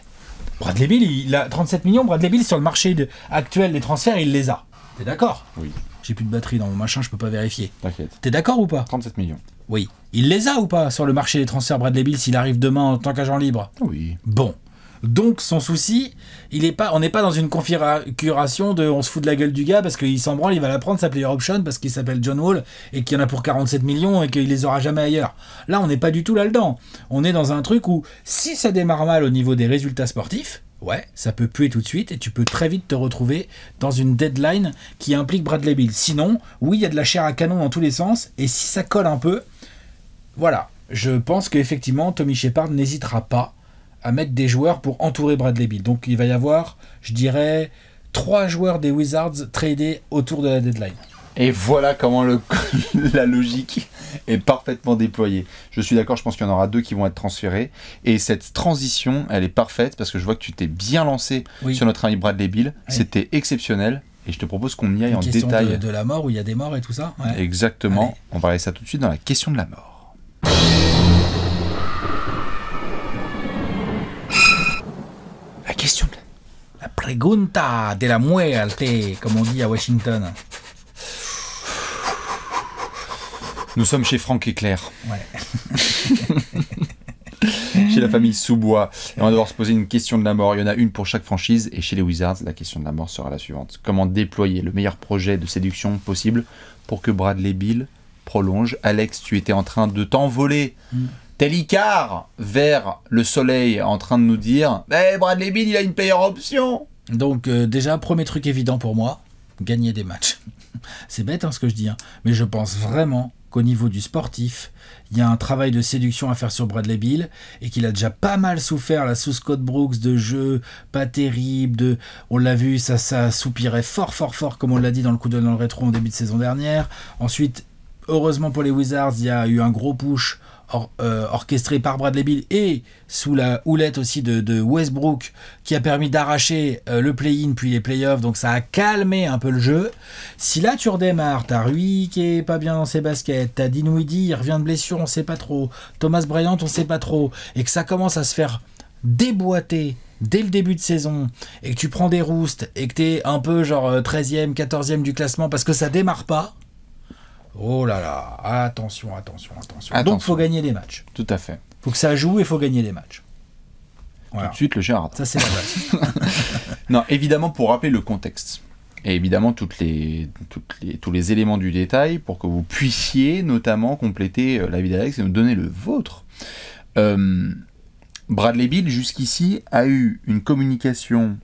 Bradley Bill, il a 37 millions. Bradley Bill, sur le marché actuel des transferts, il les a. T'es d'accord Oui. J'ai plus de batterie dans mon machin, je peux pas vérifier. T'inquiète. T'es d'accord ou pas 37 millions. Oui. Il les a ou pas sur le marché des transferts, Bradley Bill, s'il arrive demain en tant qu'agent libre Oui. Bon. Donc son souci, il pas, on n'est pas dans une configuration de on se fout de la gueule du gars parce qu'il s'en il va la prendre sa player option parce qu'il s'appelle John Wall et qu'il y en a pour 47 millions et qu'il les aura jamais ailleurs. Là, on n'est pas du tout là-dedans. On est dans un truc où si ça démarre mal au niveau des résultats sportifs, ouais, ça peut puer tout de suite et tu peux très vite te retrouver dans une deadline qui implique Bradley Bill. Sinon, oui, il y a de la chair à canon dans tous les sens et si ça colle un peu, voilà. Je pense qu'effectivement, Tommy Shepard n'hésitera pas à mettre des joueurs pour entourer Bradley Bill. Donc il va y avoir, je dirais, trois joueurs des Wizards tradés autour de la deadline. Et voilà comment (laughs) la logique est parfaitement déployée. Je suis d'accord, je pense qu'il y en aura deux qui vont être transférés. Et cette transition, elle est parfaite parce que je vois que tu t'es bien lancé sur notre ami Bradley Bill. C'était exceptionnel. Et je te propose qu'on y aille en détail. De, de la mort, où il y a des morts et tout ça. Exactement. On va aller ça tout de suite dans la question de la mort. La pregunta de la muerte, comme on dit à Washington. Nous sommes chez Franck et Claire. (laughs) chez la famille Soubois. Et on va devoir se poser une question de la mort. Il y en a une pour chaque franchise. Et chez les Wizards, la question de la mort sera la suivante. Comment déployer le meilleur projet de séduction possible pour que Bradley Bill prolonge Alex, tu étais en train de t'envoler mm tel vers le soleil en train de nous dire Eh, Bradley Bill, il a une meilleure option Donc, euh, déjà, premier truc évident pour moi gagner des matchs. (laughs) C'est bête hein, ce que je dis, hein. mais je pense vraiment qu'au niveau du sportif, il y a un travail de séduction à faire sur Bradley Bill et qu'il a déjà pas mal souffert la sous Scott Brooks de jeu pas terrible de on l'a vu ça ça soupirait fort fort fort comme on l'a dit dans le coup de dans le rétro en début de saison dernière. Ensuite, heureusement pour les Wizards, il y a eu un gros push euh, orchestré par Bradley Bill et sous la houlette aussi de, Westbrook, qui a permis d'arracher euh, le play-in puis les play playoffs. Donc ça a calmé un peu le jeu. Si là tu redémarres, t'as Rui qui est pas bien dans ses baskets, t'as Dinwiddie, il revient de blessure, on sait pas trop. Thomas Bryant, on sait pas trop. Et que ça commence à se faire déboîter dès le début de saison et que tu prends des roustes et que t'es un peu genre 13e, euh, 14e du classement parce que ça démarre pas, Oh là là, attention, attention, attention. Donc, faut gagner des matchs. Tout à fait. Faut que ça joue et faut gagner des matchs. Tout de suite, le Gérard. Ça, c'est (laughs) non, évidemment, pour rappeler le contexte. Et évidemment, toutes les, tous les éléments du détail pour que vous puissiez notamment compléter euh, la vie d'Alex et nous donner le vôtre. Euh, Bradley Bill, jusqu'ici, a eu une communication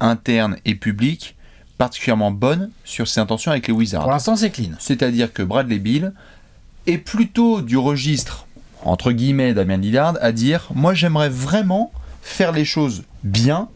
interne et publique particulièrement bonne sur ses intentions avec les Wizards. Pour l'instant, c'est clean. C'est-à-dire que Bradley Bill est plutôt du registre, entre guillemets, Damien Lillard, à dire Moi, j'aimerais vraiment faire les choses bien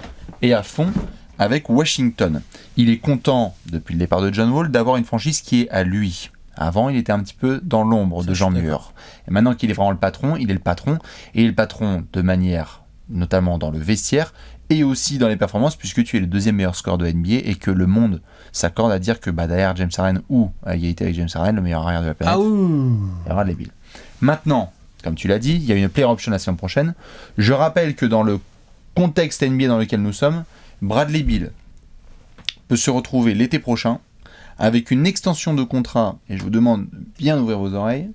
et à fond avec Washington. Il est content, depuis le départ de John Wall, d'avoir une franchise qui est à lui. Avant, il était un petit peu dans l'ombre de Jean Mur. Et maintenant qu'il est vraiment le patron, il est le patron. Et le patron de manière, notamment dans le vestiaire, et aussi dans les performances, puisque tu es le deuxième meilleur score de NBA et que le monde s'accorde à dire que bah, derrière James Harden ou à euh, égalité avec James Harden, le meilleur arrière de la planète, Ah Bradley Bill. Maintenant, comme tu l'as dit, il y a une player option la semaine prochaine. Je rappelle que dans le contexte NBA dans lequel nous sommes, Bradley Bill peut se retrouver l'été prochain avec une extension de contrat, et je vous demande bien d'ouvrir vos oreilles,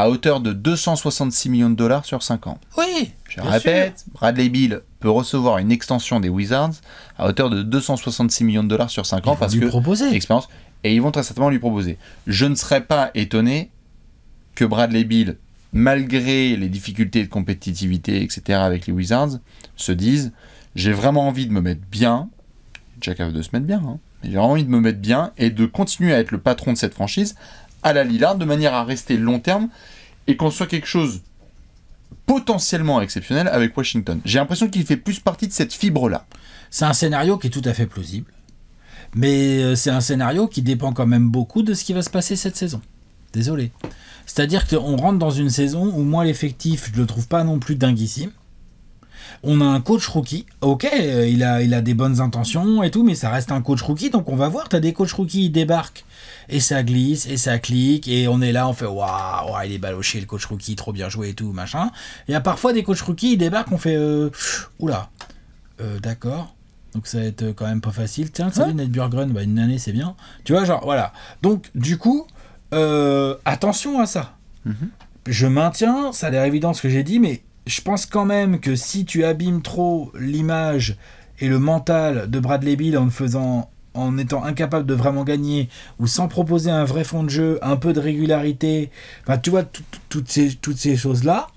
à hauteur de 266 millions de dollars sur 5 ans. Oui Je répète, Bradley Bill peut recevoir une extension des Wizards à hauteur de 266 millions de dollars sur 5 ans parce lui que proposer. et ils vont très certainement lui proposer. Je ne serais pas étonné que Bradley Bill, malgré les difficultés de compétitivité, etc., avec les Wizards, se dise j'ai vraiment envie de me mettre bien. Jack a de se mettre bien, hein, j'ai vraiment envie de me mettre bien et de continuer à être le patron de cette franchise à la Lila de manière à rester long terme et qu'on soit quelque chose potentiellement exceptionnel avec Washington. J'ai l'impression qu'il fait plus partie de cette fibre-là. C'est un scénario qui est tout à fait plausible, mais euh, c'est un scénario qui dépend quand même beaucoup de ce qui va se passer cette saison. Désolé. C'est-à-dire qu'on rentre dans une saison où moi l'effectif, je le trouve pas non plus dinguissime on a un coach rookie. Ok, euh, il a, il a des bonnes intentions et tout, mais ça reste un coach rookie, donc on va voir. tu as des coachs rookies, ils débarquent et ça glisse et ça clique et on est là, on fait waouh, wow, il est baloché le coach rookie, trop bien joué et tout machin. Il y a parfois des coachs rookies, ils débarquent, on fait euh, oula, euh, d'accord. Donc ça va être quand même pas facile. Tiens, ça Ned Burgren bah une année c'est bien. Tu vois, genre voilà. Donc du coup, attention à ça. Mhm. Je maintiens, ça a l'air évident ce que j'ai dit, mais je pense quand même que si tu abîmes trop l'image et le mental de Bradley Bill en faisant en étant incapable de vraiment gagner ou sans proposer un vrai fond de jeu, un peu de régularité, tu vois, toutes ces, toutes ces choses-là,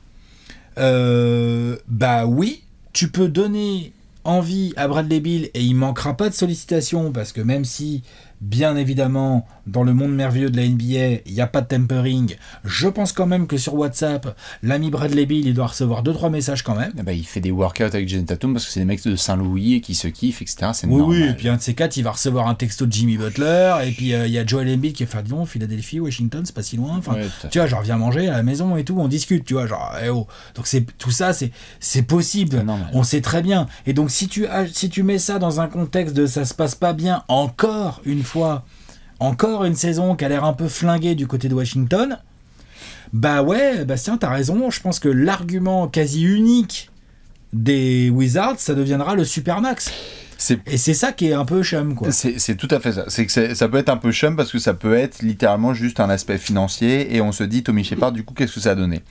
euh, bah oui, tu peux donner envie à Bradley Bill et il manquera pas de sollicitations parce que même si, bien évidemment, dans le monde merveilleux de la NBA, il n'y a pas de tempering. Je pense quand même que sur WhatsApp, l'ami Bradley Bill, il doit recevoir 2-3 messages quand même. Eh ben, il fait des workouts avec Jonathan Tatum parce que c'est des mecs de Saint-Louis et qui se kiffent, etc. C'est oui, normal. oui, et puis un de ces quatre, il va recevoir un texto de Jimmy Butler. Et puis euh, il y a Joel Embiid qui est faire non, Philadelphie, Washington, c'est pas si loin. Enfin, tu vois, genre, viens manger à la maison et tout, on discute, tu vois. Genre, eh oh. Donc c'est, tout ça, c'est, c'est possible. on sait très bien. Et donc si tu, si tu mets ça dans un contexte de ça se passe pas bien, encore une fois encore une saison qui a l'air un peu flinguée du côté de Washington, bah ouais, Bastien, t'as raison. Je pense que l'argument quasi unique des Wizards, ça deviendra le Supermax. Et c'est ça qui est un peu chum, quoi. C'est tout à fait ça. C'est que ça peut être un peu chum parce que ça peut être littéralement juste un aspect financier et on se dit, Tommy Shepard, du coup, qu'est-ce que ça a donné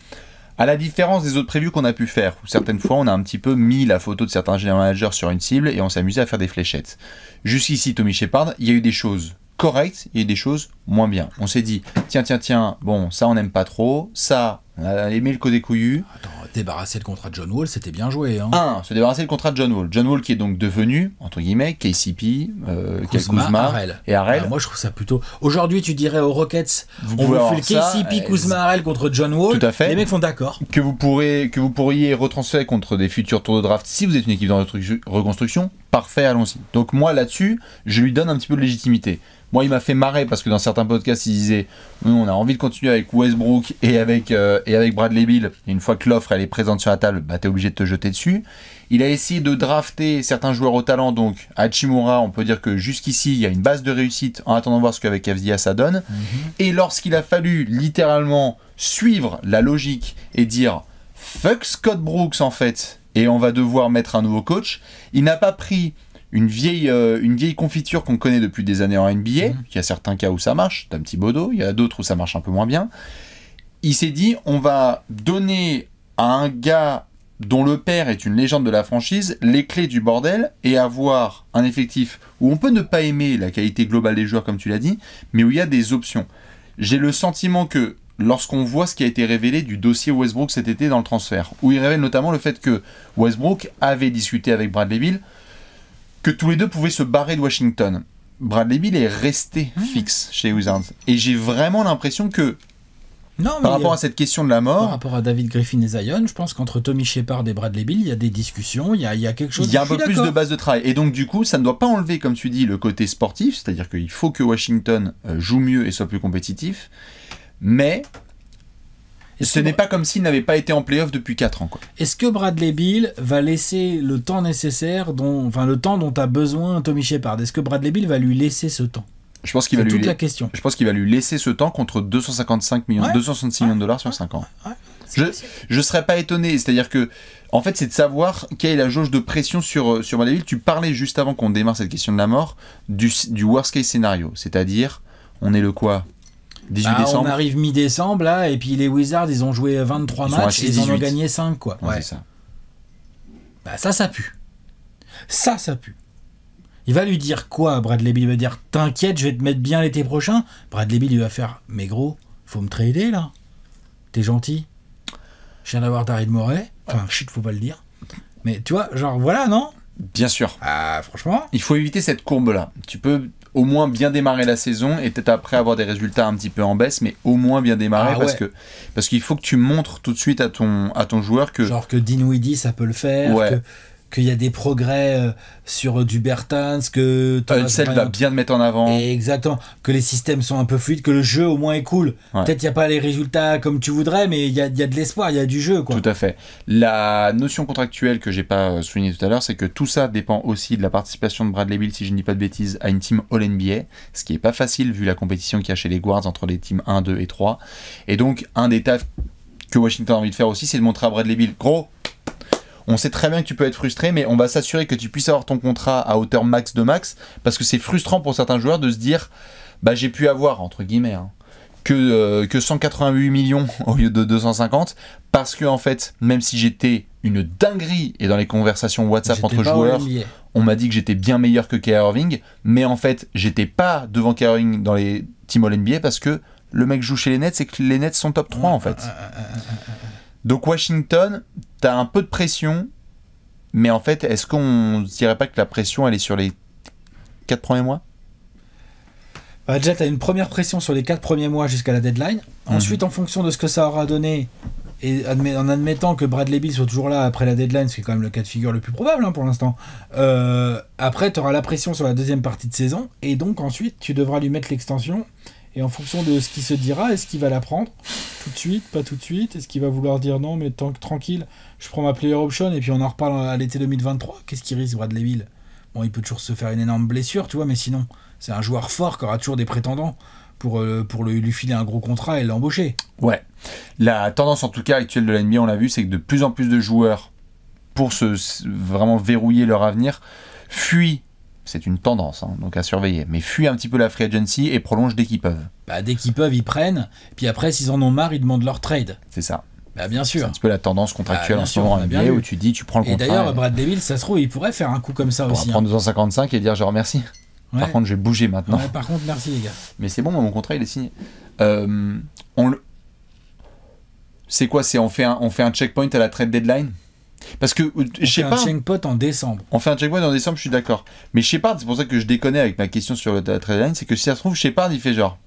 À la différence des autres prévus qu'on a pu faire, où certaines fois on a un petit peu mis la photo de certains général managers sur une cible et on s'amusait à faire des fléchettes. Jusqu'ici, Tommy Shepard, il y a eu des choses correct, et des choses moins bien. On s'est dit, tiens, tiens, tiens, bon, ça on n'aime pas trop, ça, on a aimé le côté couillu. Attends, débarrasser le contrat de John Wall, c'était bien joué. Hein. se débarrasser le contrat de John Wall. John Wall qui est donc devenu, entre guillemets, KCP, euh, Kuzma, et Arel. Bah, moi je trouve ça plutôt. Aujourd'hui, tu dirais aux Rockets, on vous fait le KCP, Kuzma, contre John Wall. Tout à fait. Les mecs font d'accord. Que vous, que vous pourriez retransférer contre des futurs tours de draft si vous êtes une équipe dans reconstruction. Parfait, allons-y. Donc moi là-dessus, je lui donne un petit peu de légitimité. Moi, il m'a fait marrer parce que dans certains podcasts, il disait on a envie de continuer avec Westbrook et avec, euh, et avec Bradley Bill. une fois que l'offre elle est présente sur la table, bah, tu es obligé de te jeter dessus. Il a essayé de drafter certains joueurs au talent. Donc, Hachimura, on peut dire que jusqu'ici, il y a une base de réussite en attendant de voir ce qu'avec Kavzia, ça donne. Mhm. Et lorsqu'il a fallu littéralement suivre la logique et dire fuck Scott Brooks en fait, et on va devoir mettre un nouveau coach, il n'a pas pris une vieille, euh, une vieille confiture qu'on connaît depuis des années en NBA. Mmh. Il y a certains cas où ça marche, d'un petit bodo, il y a d'autres où ça marche un peu moins bien. Il s'est dit, on va donner à un gars dont le père est une légende de la franchise, les clés du bordel et avoir un effectif où on peut ne pas aimer la qualité globale des joueurs, comme tu l'as dit, mais où il y a des options. J'ai le sentiment que lorsqu'on voit ce qui a été révélé du dossier Westbrook cet été dans le transfert, où il révèle notamment le fait que Westbrook avait discuté avec Bradley Bill que tous les deux pouvaient se barrer de Washington. Bradley Bill est resté ah. fixe chez Wizards. Et j'ai vraiment l'impression que non, mais par rapport euh, à cette question de la mort. Par rapport à David Griffin et Zion, je pense qu'entre Tommy Shepard et Bradley Bill, il y a des discussions, il y a, il y a quelque chose. Il y a un peu plus de base de travail. Et donc, du coup, ça ne doit pas enlever, comme tu dis, le côté sportif, c'est-à-dire qu'il faut que Washington euh, joue mieux et soit plus compétitif. Mais ce n'est pas comme s'il n'avait pas été en playoff depuis 4 ans. Est-ce que Bradley Bill va laisser le temps nécessaire, dont, enfin le temps dont a besoin Tommy Shepard Est-ce que Bradley Bill va lui laisser ce temps je pense qu'il va lui la question. Je pense qu'il va lui laisser ce temps contre 255 millions, 266 millions de dollars sur 5 ans. je ne serais pas étonné, c'est-à-dire que en fait, c'est de savoir quelle est la jauge de pression sur euh, sur Bradley Bill. Tu parlais juste avant qu'on démarre cette question de la mort du, du worst case scénario, c'est-à-dire on est le quoi bah, on arrive mi-décembre là, et puis les Wizards, ils ont joué 23 euh, matchs, et ils en ont gagné 5 quoi. Ouais. Ça. Bah ça, ça pue. Ça, ça pue. Il va lui dire quoi, Bradley Bill Il va dire T'inquiète, je vais te mettre bien l'été prochain. Bradley Bill, il va faire Mais gros, faut me trader là. T'es gentil. Je viens d'avoir de Moret. Enfin, shit, faut pas le dire. Mais tu vois, genre, voilà, non Bien sûr. Ah, franchement. Il faut éviter cette courbe-là. Tu peux au moins bien démarrer la saison et peut-être après avoir des résultats un petit peu en baisse, mais au moins bien démarrer ah parce que parce qu'il faut que tu montres tout de suite à ton à ton joueur que genre que Dinwiddie ça peut le faire, que qu'il y a des progrès euh, sur du que euh, va bien te mettre en avant. exactement, que les systèmes sont un peu fluides, que le jeu au moins est cool. Peut-être qu'il n'y a pas les résultats comme tu voudrais, mais il y a, de l'espoir, il y a du jeu. Tout à fait. La notion contractuelle que j'ai pas euh, soulignée tout à l'heure, c'est que tout ça dépend aussi de la participation de Bradley Bill, si je ne dis pas de bêtises, à une team All NBA, ce qui est pas facile vu la compétition qu'il y a chez les Guards entre les teams 1, 2 et 3. Et donc un des tafs que Washington a envie de faire aussi, c'est de montrer à Bradley Bill, gros, on sait très bien que tu peux être frustré, mais on va s'assurer que tu puisses avoir ton contrat à hauteur max de max, parce que c'est frustrant pour certains joueurs de se dire, bah j'ai pu avoir, entre guillemets, hein, que, euh, que 188 millions (laughs) au lieu de 250, parce que en fait, même si j'étais une dinguerie, et dans les conversations WhatsApp entre joueurs, on m'a dit que j'étais bien meilleur que K. Irving, mais en fait, j'étais pas devant K. Irving dans les Team All NBA, parce que le mec joue chez les Nets et que les Nets sont top 3 en fait. Donc Washington, as un peu de pression, mais en fait, est-ce qu'on ne dirait pas que la pression, elle est sur les 4 premiers mois bah Déjà, tu as une première pression sur les 4 premiers mois jusqu'à la deadline. Mhm. Ensuite, en fonction de ce que ça aura donné, et en admettant que Bradley Bill soit toujours là après la deadline, ce qui est quand même le cas de figure le plus probable hein, pour l'instant, euh, après, tu auras la pression sur la deuxième partie de saison, et donc ensuite, tu devras lui mettre l'extension et en fonction de ce qui se dira, est-ce qu'il va la prendre tout de suite, pas tout de suite Est-ce qu'il va vouloir dire non, mais tant que tranquille, je prends ma player option et puis on en reparle à l'été 2023 Qu'est-ce qu'il risque, Bradleyville Bon, il peut toujours se faire une énorme blessure, tu vois, mais sinon, c'est un joueur fort qui aura toujours des prétendants pour, euh, pour lui filer un gros contrat et l'embaucher. Ouais. La tendance, en tout cas, actuelle de l'ennemi, on l'a vu, c'est que de plus en plus de joueurs, pour se, vraiment verrouiller leur avenir, fuient c'est une tendance, hein, donc à surveiller. Mais fuis un petit peu la free agency et prolonge dès qu'ils peuvent. Bah, dès qu'ils peuvent, ils prennent. Puis après, s'ils en ont marre, ils demandent leur trade. C'est ça. Bah, bien sûr. C'est un petit peu la tendance contractuelle bah, en ce moment billet où tu dis, tu prends le contrat. Et d'ailleurs, Brad Deville, ça se trouve, il pourrait faire un coup comme ça aussi. Prendre 255 hein. et dire, je remercie. Par contre, je vais bouger maintenant. par contre, merci les gars. Mais c'est bon, mon contrat, il est signé. Euh, on le... C'est quoi C'est on, fait un, on fait un checkpoint à la trade deadline parce que euh, je On fait un checkpoint en décembre. On fait un checkpoint en décembre, je suis d'accord. Mais Shepard, c'est pour ça que je déconne avec ma question sur le trade c'est que si ça se trouve, Shepard, il fait genre.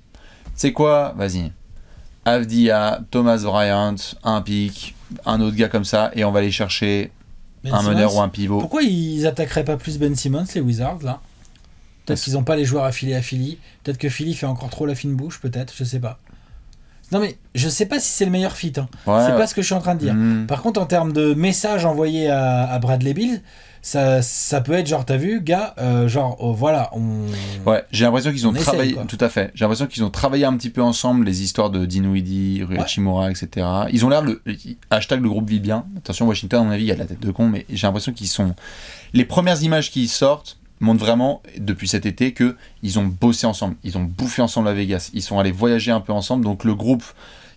C'est quoi Vas-y. Avdia, Thomas Bryant, un pic, un autre gars comme ça, et on va aller chercher ben un meneur ou un pivot. Pourquoi ils attaqueraient pas plus Ben Simmons, les Wizards, là peut qu'ils ont pas les joueurs affiliés à Philly. Peut-être que Philly fait encore trop la fine bouche, peut-être, je sais pas. Non, mais je sais pas si c'est le meilleur fit. Hein. C'est pas ce que je suis en train de dire. Hmm. Par contre, en termes de message envoyé à, Bradley Bill, ça, ça, peut être genre, t'as vu, gars, euh, genre, oh, voilà, on. Ouais, j'ai l'impression qu'ils ont travaillé. tout à fait. J'ai l'impression qu'ils ont travaillé un petit peu ensemble les histoires de Dinwiddie, ouais. Chimura, etc. Ils ont l'air. Le... Hashtag le groupe vit bien. Attention, Washington, à mon avis, il y a la tête de con, mais j'ai l'impression qu'ils sont. Les premières images qui sortent montre vraiment depuis cet été que ils ont bossé ensemble, ils ont bouffé ensemble à Vegas, ils sont allés voyager un peu ensemble. Donc le groupe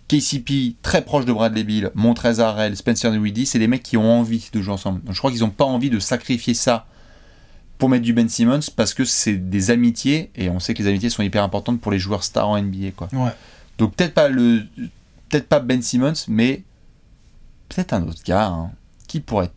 KCP, très proche de Bradley Bill, Montrez Harrell, Spencer Dinwiddie, c'est des mecs qui ont envie de jouer ensemble. je crois qu'ils n'ont pas envie de sacrifier ça pour mettre du Ben Simmons parce que c'est des amitiés et on sait que les amitiés sont hyper importantes pour les joueurs stars en NBA quoi. Donc peut-être pas le peut-être pas Ben Simmons mais peut-être un autre gars hein, qui pourrait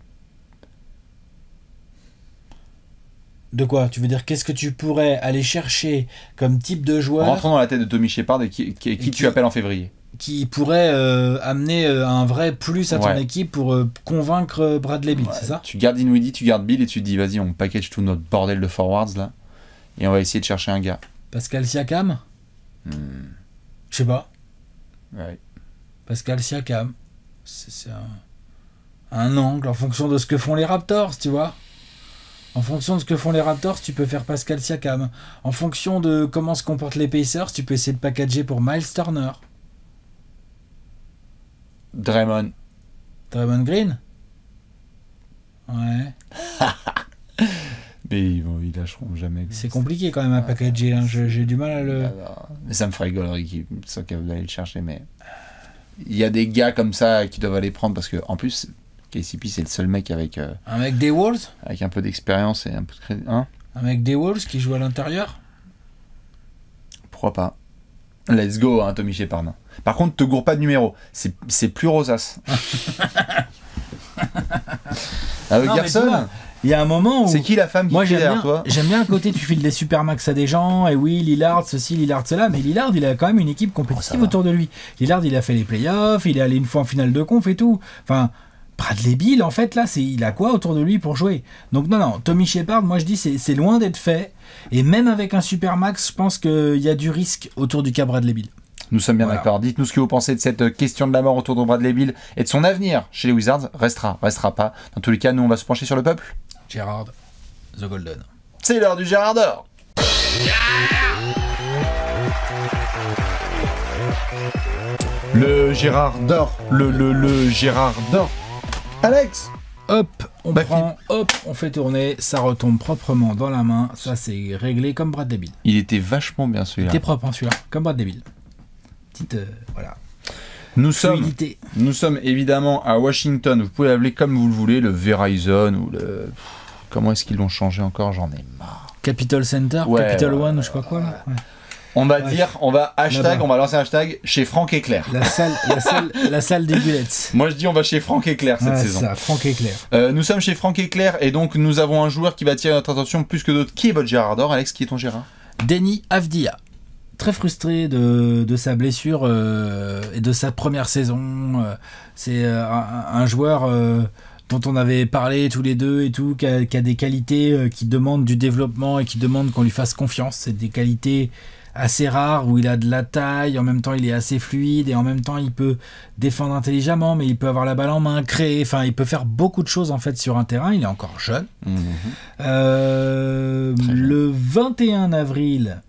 De quoi Tu veux dire qu'est-ce que tu pourrais aller chercher comme type de joueur Rentrons dans la tête de Tommy Shepard et qui, tu appelles en février qui pourrait euh, amener euh, un vrai plus à ton équipe pour euh, convaincre Bradley Bill, c'est ça Tu gardes Inouïdi, tu gardes Bill et tu te dis vas-y, on package tout notre bordel de forwards là et on va essayer de chercher un gars. Pascal Siakam hmm. Je sais pas. Ouais. Pascal Siakam, c'est un... un angle en fonction de ce que font les Raptors, tu vois. En fonction de ce que font les Raptors, tu peux faire Pascal Siakam. En fonction de comment se comportent les Pacers, tu peux essayer de packager pour Miles Turner. Draymond. Draymond Green Ouais. (laughs) Mais ils, vont, lâcheront jamais. C'est compliqué quand même à ah, packager. Hein. J'ai du mal à le. Ah mais ça me ferait rigoler qu'ils soient capables d'aller le chercher. Mais il y a des gars comme ça qui doivent aller prendre parce que en plus KCP, c'est le seul mec avec. Euh, un mec des Wolves Avec un peu d'expérience et un peu de hein. crédit. un mec des Wolves qui joue à l'intérieur Pourquoi pas Let's go, hein, Tommy Shepard. Par contre, te gourre pas de numéro. C'est plus rosace. (laughs) avec Garson, il y a un moment où. C'est qui la femme qui moi, j'aime bien, J'aime bien le côté, tu files des supermax à des gens, et oui, Lillard, ceci, Lillard, cela, mais Lillard, il a quand même une équipe compétitive oh, autour de lui. Lillard, il a fait les playoffs, il est allé une fois en finale de conf et tout. Enfin, Bradley Bill, en fait, là, c'est il a quoi autour de lui pour jouer Donc non, non, Tommy Shepard, moi je dis, c'est loin d'être fait. Et même avec un super max je pense qu'il y a du risque autour du cas Bradley Bill. Nous sommes bien d'accord. Dites-nous ce que vous pensez de cette euh, question de la mort autour de Bradley Bill et de son avenir chez les Wizards. Restera, restera pas. Dans tous les cas, nous, on va se pencher sur le peuple. Gérard, The Golden. C'est l'heure du Gérard d'or. Le Gérard d'or. Le, le, le Gérard d'or. Alex Hop, on bah, prend, hop, on fait tourner, ça retombe proprement dans la main, ça c'est réglé comme Brad débile. Il était vachement bien celui-là. Il était propre hein, celui-là, comme Brad débile. Petite, euh, voilà. Nous sommes, nous sommes évidemment à Washington, vous pouvez l'appeler comme vous le voulez, le Verizon ou le... Comment est-ce qu'ils l'ont changé encore J'en ai marre. Capital Center, Capital One ou je crois quoi là on va dire, on va on va lancer un hashtag chez Franck et La salle, la salle, des bulettes. (laughs) Moi je dis on va chez Franck Eclair cette saison. Ça, Franck Éclair. Euh, nous sommes chez Franck Eclair et donc nous avons un joueur qui va attirer notre attention plus que d'autres. Qui est votre Gérard Dor Alex, qui est ton Gérard Denis Avdia très frustré de, sa blessure euh, et de sa première saison. Euh, c'est un, joueur dont on avait parlé tous les deux et tout, qui a, qui a des qualités qui demandent du développement et qui demande qu'on lui fasse confiance. C'est des qualités assez rare où il a de la taille, en même temps il est assez fluide et en même temps il peut défendre intelligemment, mais il peut avoir la balle en main, créer, enfin il peut faire beaucoup de choses en fait sur un terrain, il est encore jeune. Mhm. Euh, le 21 avril,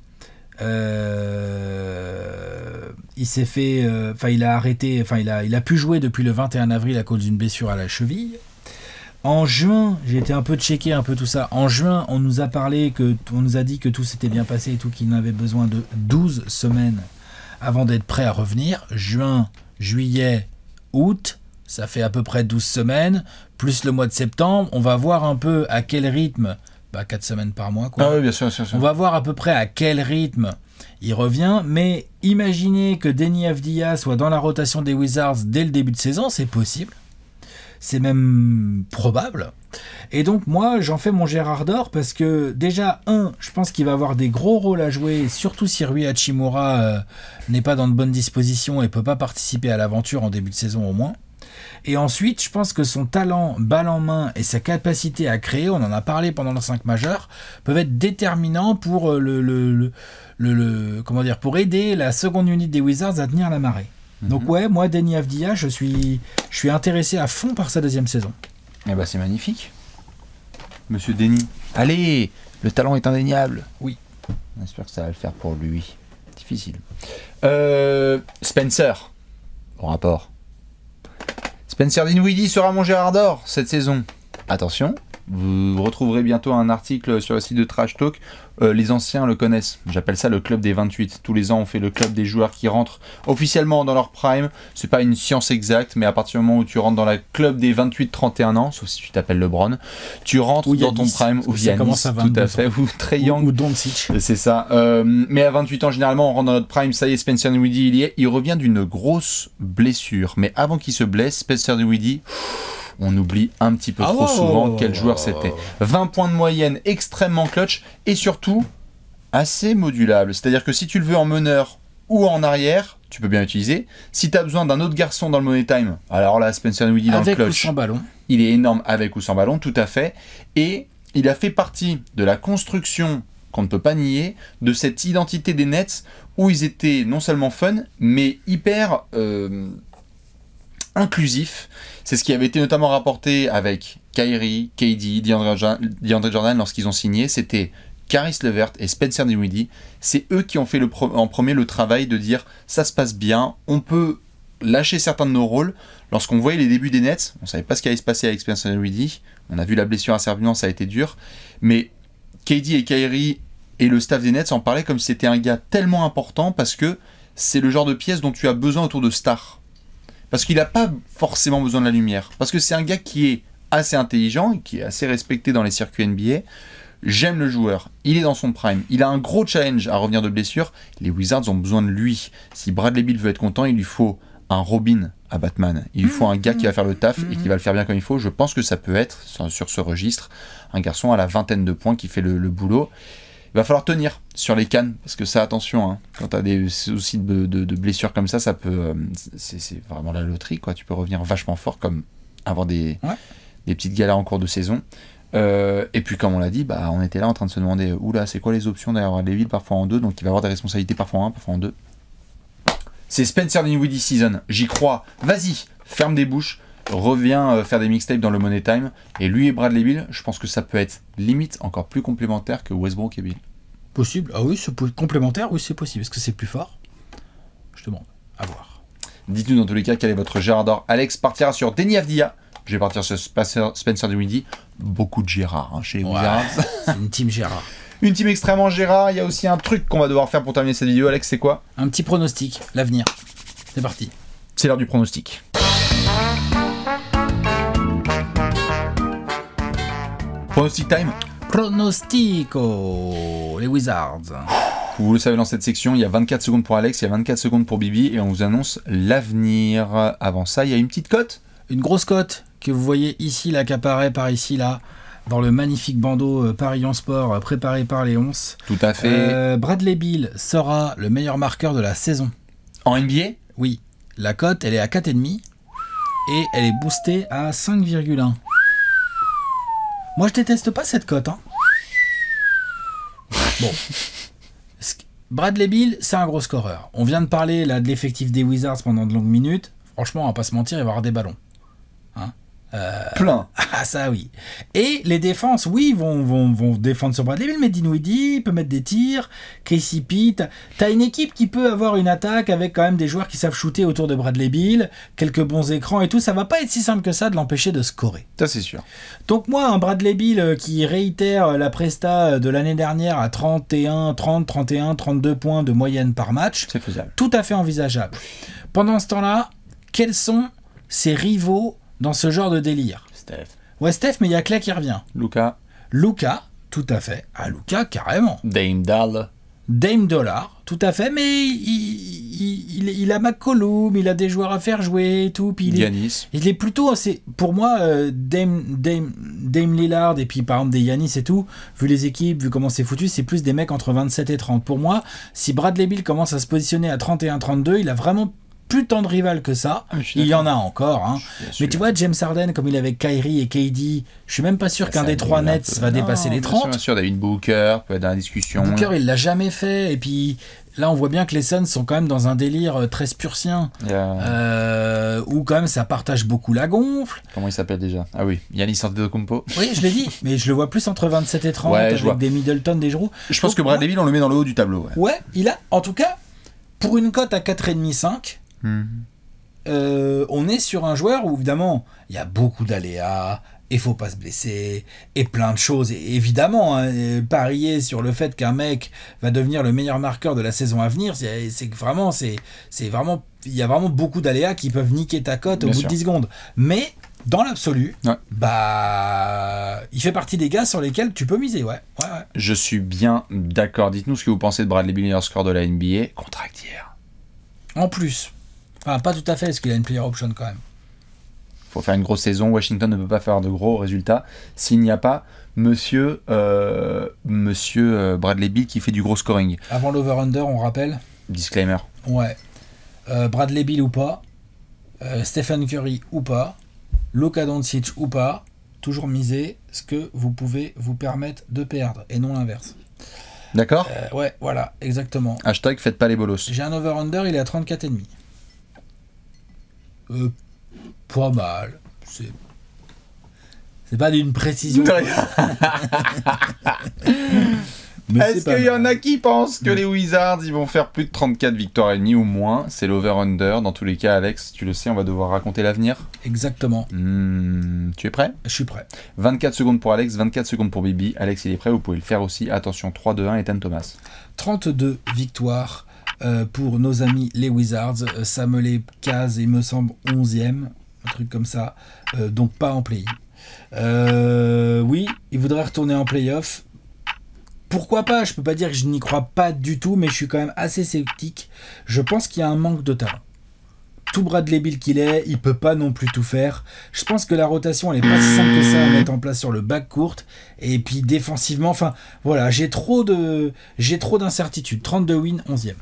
euh, il s'est fait, euh, enfin il a arrêté, enfin il a, il a pu jouer depuis le 21 avril à cause d'une blessure à la cheville. En juin, j'ai été un peu checké un peu tout ça. En juin, on nous a parlé que on nous a dit que tout s'était bien passé et tout qu'il n'avait besoin de 12 semaines avant d'être prêt à revenir. Juin, juillet, août, ça fait à peu près 12 semaines plus le mois de septembre, on va voir un peu à quel rythme bah 4 semaines par mois quoi. Ah oui, bien sûr, bien sûr. On va voir à peu près à quel rythme il revient, mais imaginez que Denis Avdia soit dans la rotation des Wizards dès le début de saison, c'est possible c'est même probable. Et donc moi, j'en fais mon Gérard d'or parce que déjà, un, je pense qu'il va avoir des gros rôles à jouer, surtout si Rui Hachimura euh, n'est pas dans de bonnes dispositions et peut pas participer à l'aventure en début de saison au moins. Et ensuite, je pense que son talent balle en main et sa capacité à créer, on en a parlé pendant le 5 majeur, peuvent être déterminants pour euh, le, le comment dire, pour aider la seconde unité des Wizards à tenir la marée. Donc mhm. ouais, moi Denis Avdia, je suis, je suis intéressé à fond par sa deuxième saison. Eh ben c'est magnifique, Monsieur Denis. Allez, le talent est indéniable. Oui. J'espère que ça va le faire pour lui. Difficile. Euh, Spencer, au rapport. Spencer Dinwiddie sera mon Gérard d'Or cette saison. Attention, vous retrouverez bientôt un article sur le site de Trash Talk euh, les anciens le connaissent. J'appelle ça le club des 28. Tous les ans, on fait le club des joueurs qui rentrent officiellement dans leur prime. C'est pas une science exacte, mais à partir du moment où tu rentres dans la club des 28-31 ans, sauf si tu t'appelles LeBron, tu rentres dans ton prime ou Yanis, tout à fait, ou Trey Ou, Doncic. C'est ça. Euh, mais à 28 ans, généralement, on rentre dans notre prime. Ça y est, Spencer Dinwiddie, il Il revient d'une grosse blessure. Mais avant qu'il se blesse, Spencer Dinwiddie on oublie un petit peu ah trop souvent quel joueur c'était. 20 points de moyenne extrêmement clutch et surtout assez modulable. C'est-à-dire que si tu le veux en meneur ou en arrière, tu peux bien l'utiliser. Si tu as besoin d'un autre garçon dans le money time, alors là, Spencer Woody dans le clutch. Ou sans ballon. Il est énorme avec ou sans ballon, tout à fait. Et il a fait partie de la construction qu'on ne peut pas nier, de cette identité des Nets où ils étaient non seulement fun, mais hyper... Euh, inclusif. C'est ce qui avait été notamment rapporté avec Kyrie, KD, DeAndre Jordan lorsqu'ils ont signé. C'était Caris Levert et Spencer Dinwiddie. C'est eux qui ont fait en premier le travail de dire ça se passe bien, on peut lâcher certains de nos rôles. Lorsqu'on voyait les débuts des Nets, on savait pas ce qui allait se passer avec Spencer Dinwiddie. On a vu la blessure à ça a été dur. Mais KD et Kyrie et le staff des Nets en parlaient comme si c'était un gars tellement important parce que c'est le genre de pièce dont tu as besoin autour de stars parce qu'il n'a pas forcément besoin de la lumière. Parce que c'est un gars qui est assez intelligent, qui est assez respecté dans les circuits NBA. J'aime le joueur, il est dans son prime, il a un gros challenge à revenir de blessure. Les Wizards ont besoin de lui. Si Bradley Bill veut être content, il lui faut un Robin à Batman. Il lui faut un gars qui va faire le taf et qui va le faire bien comme il faut. Je pense que ça peut être, sur ce registre, un garçon à la vingtaine de points qui fait le, le boulot. Il va falloir tenir sur les cannes, parce que ça, attention, hein. quand tu as des soucis de, blessures comme ça, ça peut. Euh, c'est vraiment la loterie, quoi. Tu peux revenir vachement fort, comme avoir des, des petites galères en cours de saison. Euh, et puis, comme on l'a dit, bah, on était là en train de se demander oula, c'est quoi les options d'ailleurs des villes parfois en deux, donc il va avoir des responsabilités parfois en un, parfois en deux. C'est Spencer Weedy Season, j'y crois. Vas-y, ferme des bouches revient euh, faire des mixtapes dans le Money Time. Et lui et Bradley Bill, je pense que ça peut être limite encore plus complémentaire que Westbrook et Bill. Possible, ah oui, c'est complémentaire, oui, c'est possible. Est-ce que c'est plus fort Je demande, à voir. Dites-nous dans tous les cas quel est votre Gérard d'or. Alex partira sur Denis Avdia. Je vais partir sur Spencer de Midi. Beaucoup de Gérard hein, chez vous C'est une team Gérard. (laughs) Une team extrêmement Gérard. Il y a aussi un truc qu'on va devoir faire pour terminer cette vidéo, Alex, c'est quoi Un petit pronostic, l'avenir. C'est parti. C'est l'heure du pronostic. Pronostic time Pronostico Les Wizards Vous le savez, dans cette section, il y a 24 secondes pour Alex, il y a 24 secondes pour Bibi, et on vous annonce l'avenir. Avant ça, il y a une petite cote Une grosse cote que vous voyez ici, là, qui apparaît par ici, là dans le magnifique bandeau euh, paris Sport euh, préparé par les 11. Tout à fait. Euh, Bradley Bill sera le meilleur marqueur de la saison. En NBA Oui. La cote, elle est à 4,5 et elle est boostée à 5,1. Moi, je déteste pas cette cote. Hein. Bon. Bradley Bill, c'est un gros scoreur. On vient de parler là de l'effectif des Wizards pendant de longues minutes. Franchement, on va pas se mentir, il va avoir des ballons. Euh, Plein. (laughs) Ah ça oui. Et les défenses, oui, vont, vont, vont défendre sur Bradley Bill, mais Dinwiddie peut mettre des tirs, Casey T'as une équipe qui peut avoir une attaque avec quand même des joueurs qui savent shooter autour de Bradley Bill, quelques bons écrans et tout. Ça va pas être si simple que ça de l'empêcher de scorer. Ça c'est sûr. Donc moi, un Bradley Bill euh, qui réitère euh, la presta de l'année dernière à 31, 30, 31, 32 points de moyenne par match. C'est faisable. Tout à fait envisageable. Pendant ce temps-là, quels sont ses rivaux dans ce genre de délire. Steph. Ouais, Steph, mais il y a Clay qui revient. Luca. Luca, tout à fait. Ah, Luca, carrément. Dame Dollar. Dame Dollar, tout à fait, mais il, a McCollum, il a des joueurs à faire jouer et tout. Puis il Est, il est plutôt, assez... pour moi, euh, Dame, Dame, Dame, Lillard et puis par exemple des Yanis et tout, vu les équipes, vu comment c'est foutu, c'est plus des mecs entre 27 et 30. Pour moi, si Bradley Bill commence à se positionner à 31-32, il a vraiment plus tant de rivales que ça. Ah, il y en a encore. Hein. Mais tu vois, James Harden, comme il avait avec Kyrie et KD, je suis même pas sûr ah, qu'un des trois Nets va dépasser les 30. Bien sûr, David Booker peut être dans la discussion. Booker, il l'a jamais fait. Et puis là, on voit bien que les Suns sont quand même dans un délire euh, très spurcien. Euh, où quand même ça partage beaucoup la gonfle. Comment il s'appelle déjà Ah oui, Yannis Antetokounmpo. Oui, je l'ai dit, (laughs) mais je le vois plus entre 27 et 30 avec des Middleton, des Je pense que Bradley Bill, on le met dans le haut du tableau. Ouais, il a, en tout cas, pour une cote à 4,5-5, euh, on est sur un joueur où évidemment il y a beaucoup d'aléas et faut pas se blesser et plein de choses et évidemment hein, euh, parier sur le fait qu'un mec va devenir le meilleur marqueur de la saison à venir c'est vraiment c'est vraiment il y a vraiment beaucoup d'aléas qui peuvent niquer ta cote au bout de 10 secondes mais dans l'absolu, bah, il fait partie des gars sur lesquels tu peux miser, ouais. Je suis bien d'accord. Dites-nous ce que vous pensez de Bradley Bill, score de la NBA, contract En plus, ah, pas tout à fait, parce qu'il a une player option quand même. Il faut faire une grosse saison. Washington ne peut pas faire de gros résultats s'il n'y a pas monsieur, euh, monsieur euh, Bradley Bill qui fait du gros scoring. Avant l'over-under, on rappelle Disclaimer. Ouais. Euh, Bradley Bill ou pas, Stephen Curry ou pas, Luka Doncic ou pas, toujours miser ce que vous pouvez vous permettre de perdre et non l'inverse. D'accord Ouais, voilà, exactement. Hashtag faites pas les bolos. J'ai un over-under, il est à 34,5 euh, Pas mal. C'est c'est pas d'une précision. (laughs) Est-ce qu'il y en a qui pensent que mm. les Wizards ils vont faire plus de 34 victoires et demie ou moins C'est l'over-under. Dans tous les cas, Alex, tu le sais, on va devoir raconter l'avenir. Exactement. Hmm, tu es prêt Je suis prêt. 24 secondes pour Alex, 24 secondes pour Bibi. Alex, il est prêt, vous pouvez le faire aussi. Attention, 3, 2, 1, Ethan Thomas. 32 victoires, euh, pour nos amis les Wizards. Ça me les case, il me semble, 11e, un truc comme ça. Euh, donc pas en play. Euh, oui, il voudrait retourner en playoff. Pourquoi pas Je peux pas dire que je n'y crois pas du tout, mais je suis quand même assez sceptique. Je pense qu'il y a un manque de talent tout bras de lébile qu'il est, il peut pas non plus tout faire. Je pense que la rotation, elle est pas si simple que ça à mettre en place sur le back court. Et puis défensivement, enfin voilà, j'ai trop de, j'ai trop d'incertitudes. 32 wins, 11e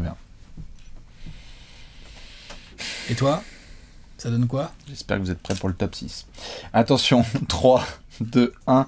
bien. Et toi Ça donne quoi J'espère que vous êtes prêts pour le top 6. Attention, 3, 2, 1,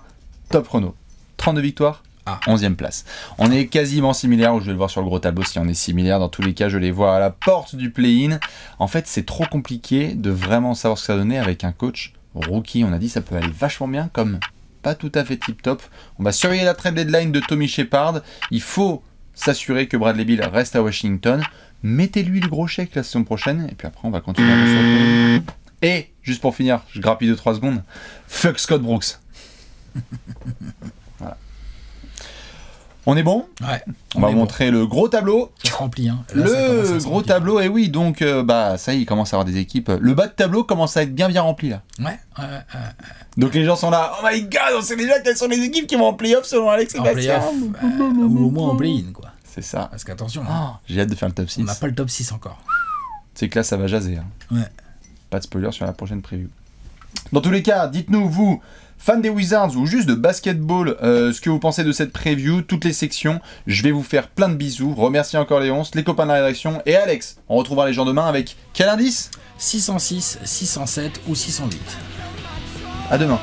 top Renault. 32 victoires, à ah. 11e place. On est quasiment similaire, je vais le voir sur le gros tableau si on est similaire. Dans tous les cas, je les vois à la porte du play-in. En fait, c'est trop compliqué de vraiment savoir ce que ça donnait avec un coach rookie. On a dit ça peut aller vachement bien, comme pas tout à fait tip-top. On va surveiller la trade deadline de Tommy Shepard. Il faut s'assurer que Bradley Bill reste à Washington. Mettez-lui le gros chèque la saison prochaine, et puis après on va continuer à Et, juste pour finir, je grappille de 3 secondes, fuck Scott Brooks. On est bon Ouais. On, va montrer le gros tableau. rempli, hein. le gros tableau, et oui, donc euh, bah ça y est, il commence à avoir des équipes. Le bas de tableau commence à être bien bien rempli là. Ouais. donc les gens sont là. Oh my god, on sait déjà quelles sont les équipes qui vont en playoff selon Alex et Bastien. Euh, au moins en play-in quoi. C'est ça. Parce qu'attention, ah, hein. j'ai hâte de faire le top 6. On n'a pas le top 6 encore. C'est que là ça va jaser. Hein. Ouais. Pas de spoiler sur la prochaine preview. Dans tous les cas, dites-nous vous Fans des Wizards ou juste de basketball, euh, ce que vous pensez de cette preview, toutes les sections. Je vais vous faire plein de bisous. Remercie encore Léonce, les copains de la rédaction et Alex. On retrouvera les gens demain avec quel indice 606, 607 ou 608. À demain.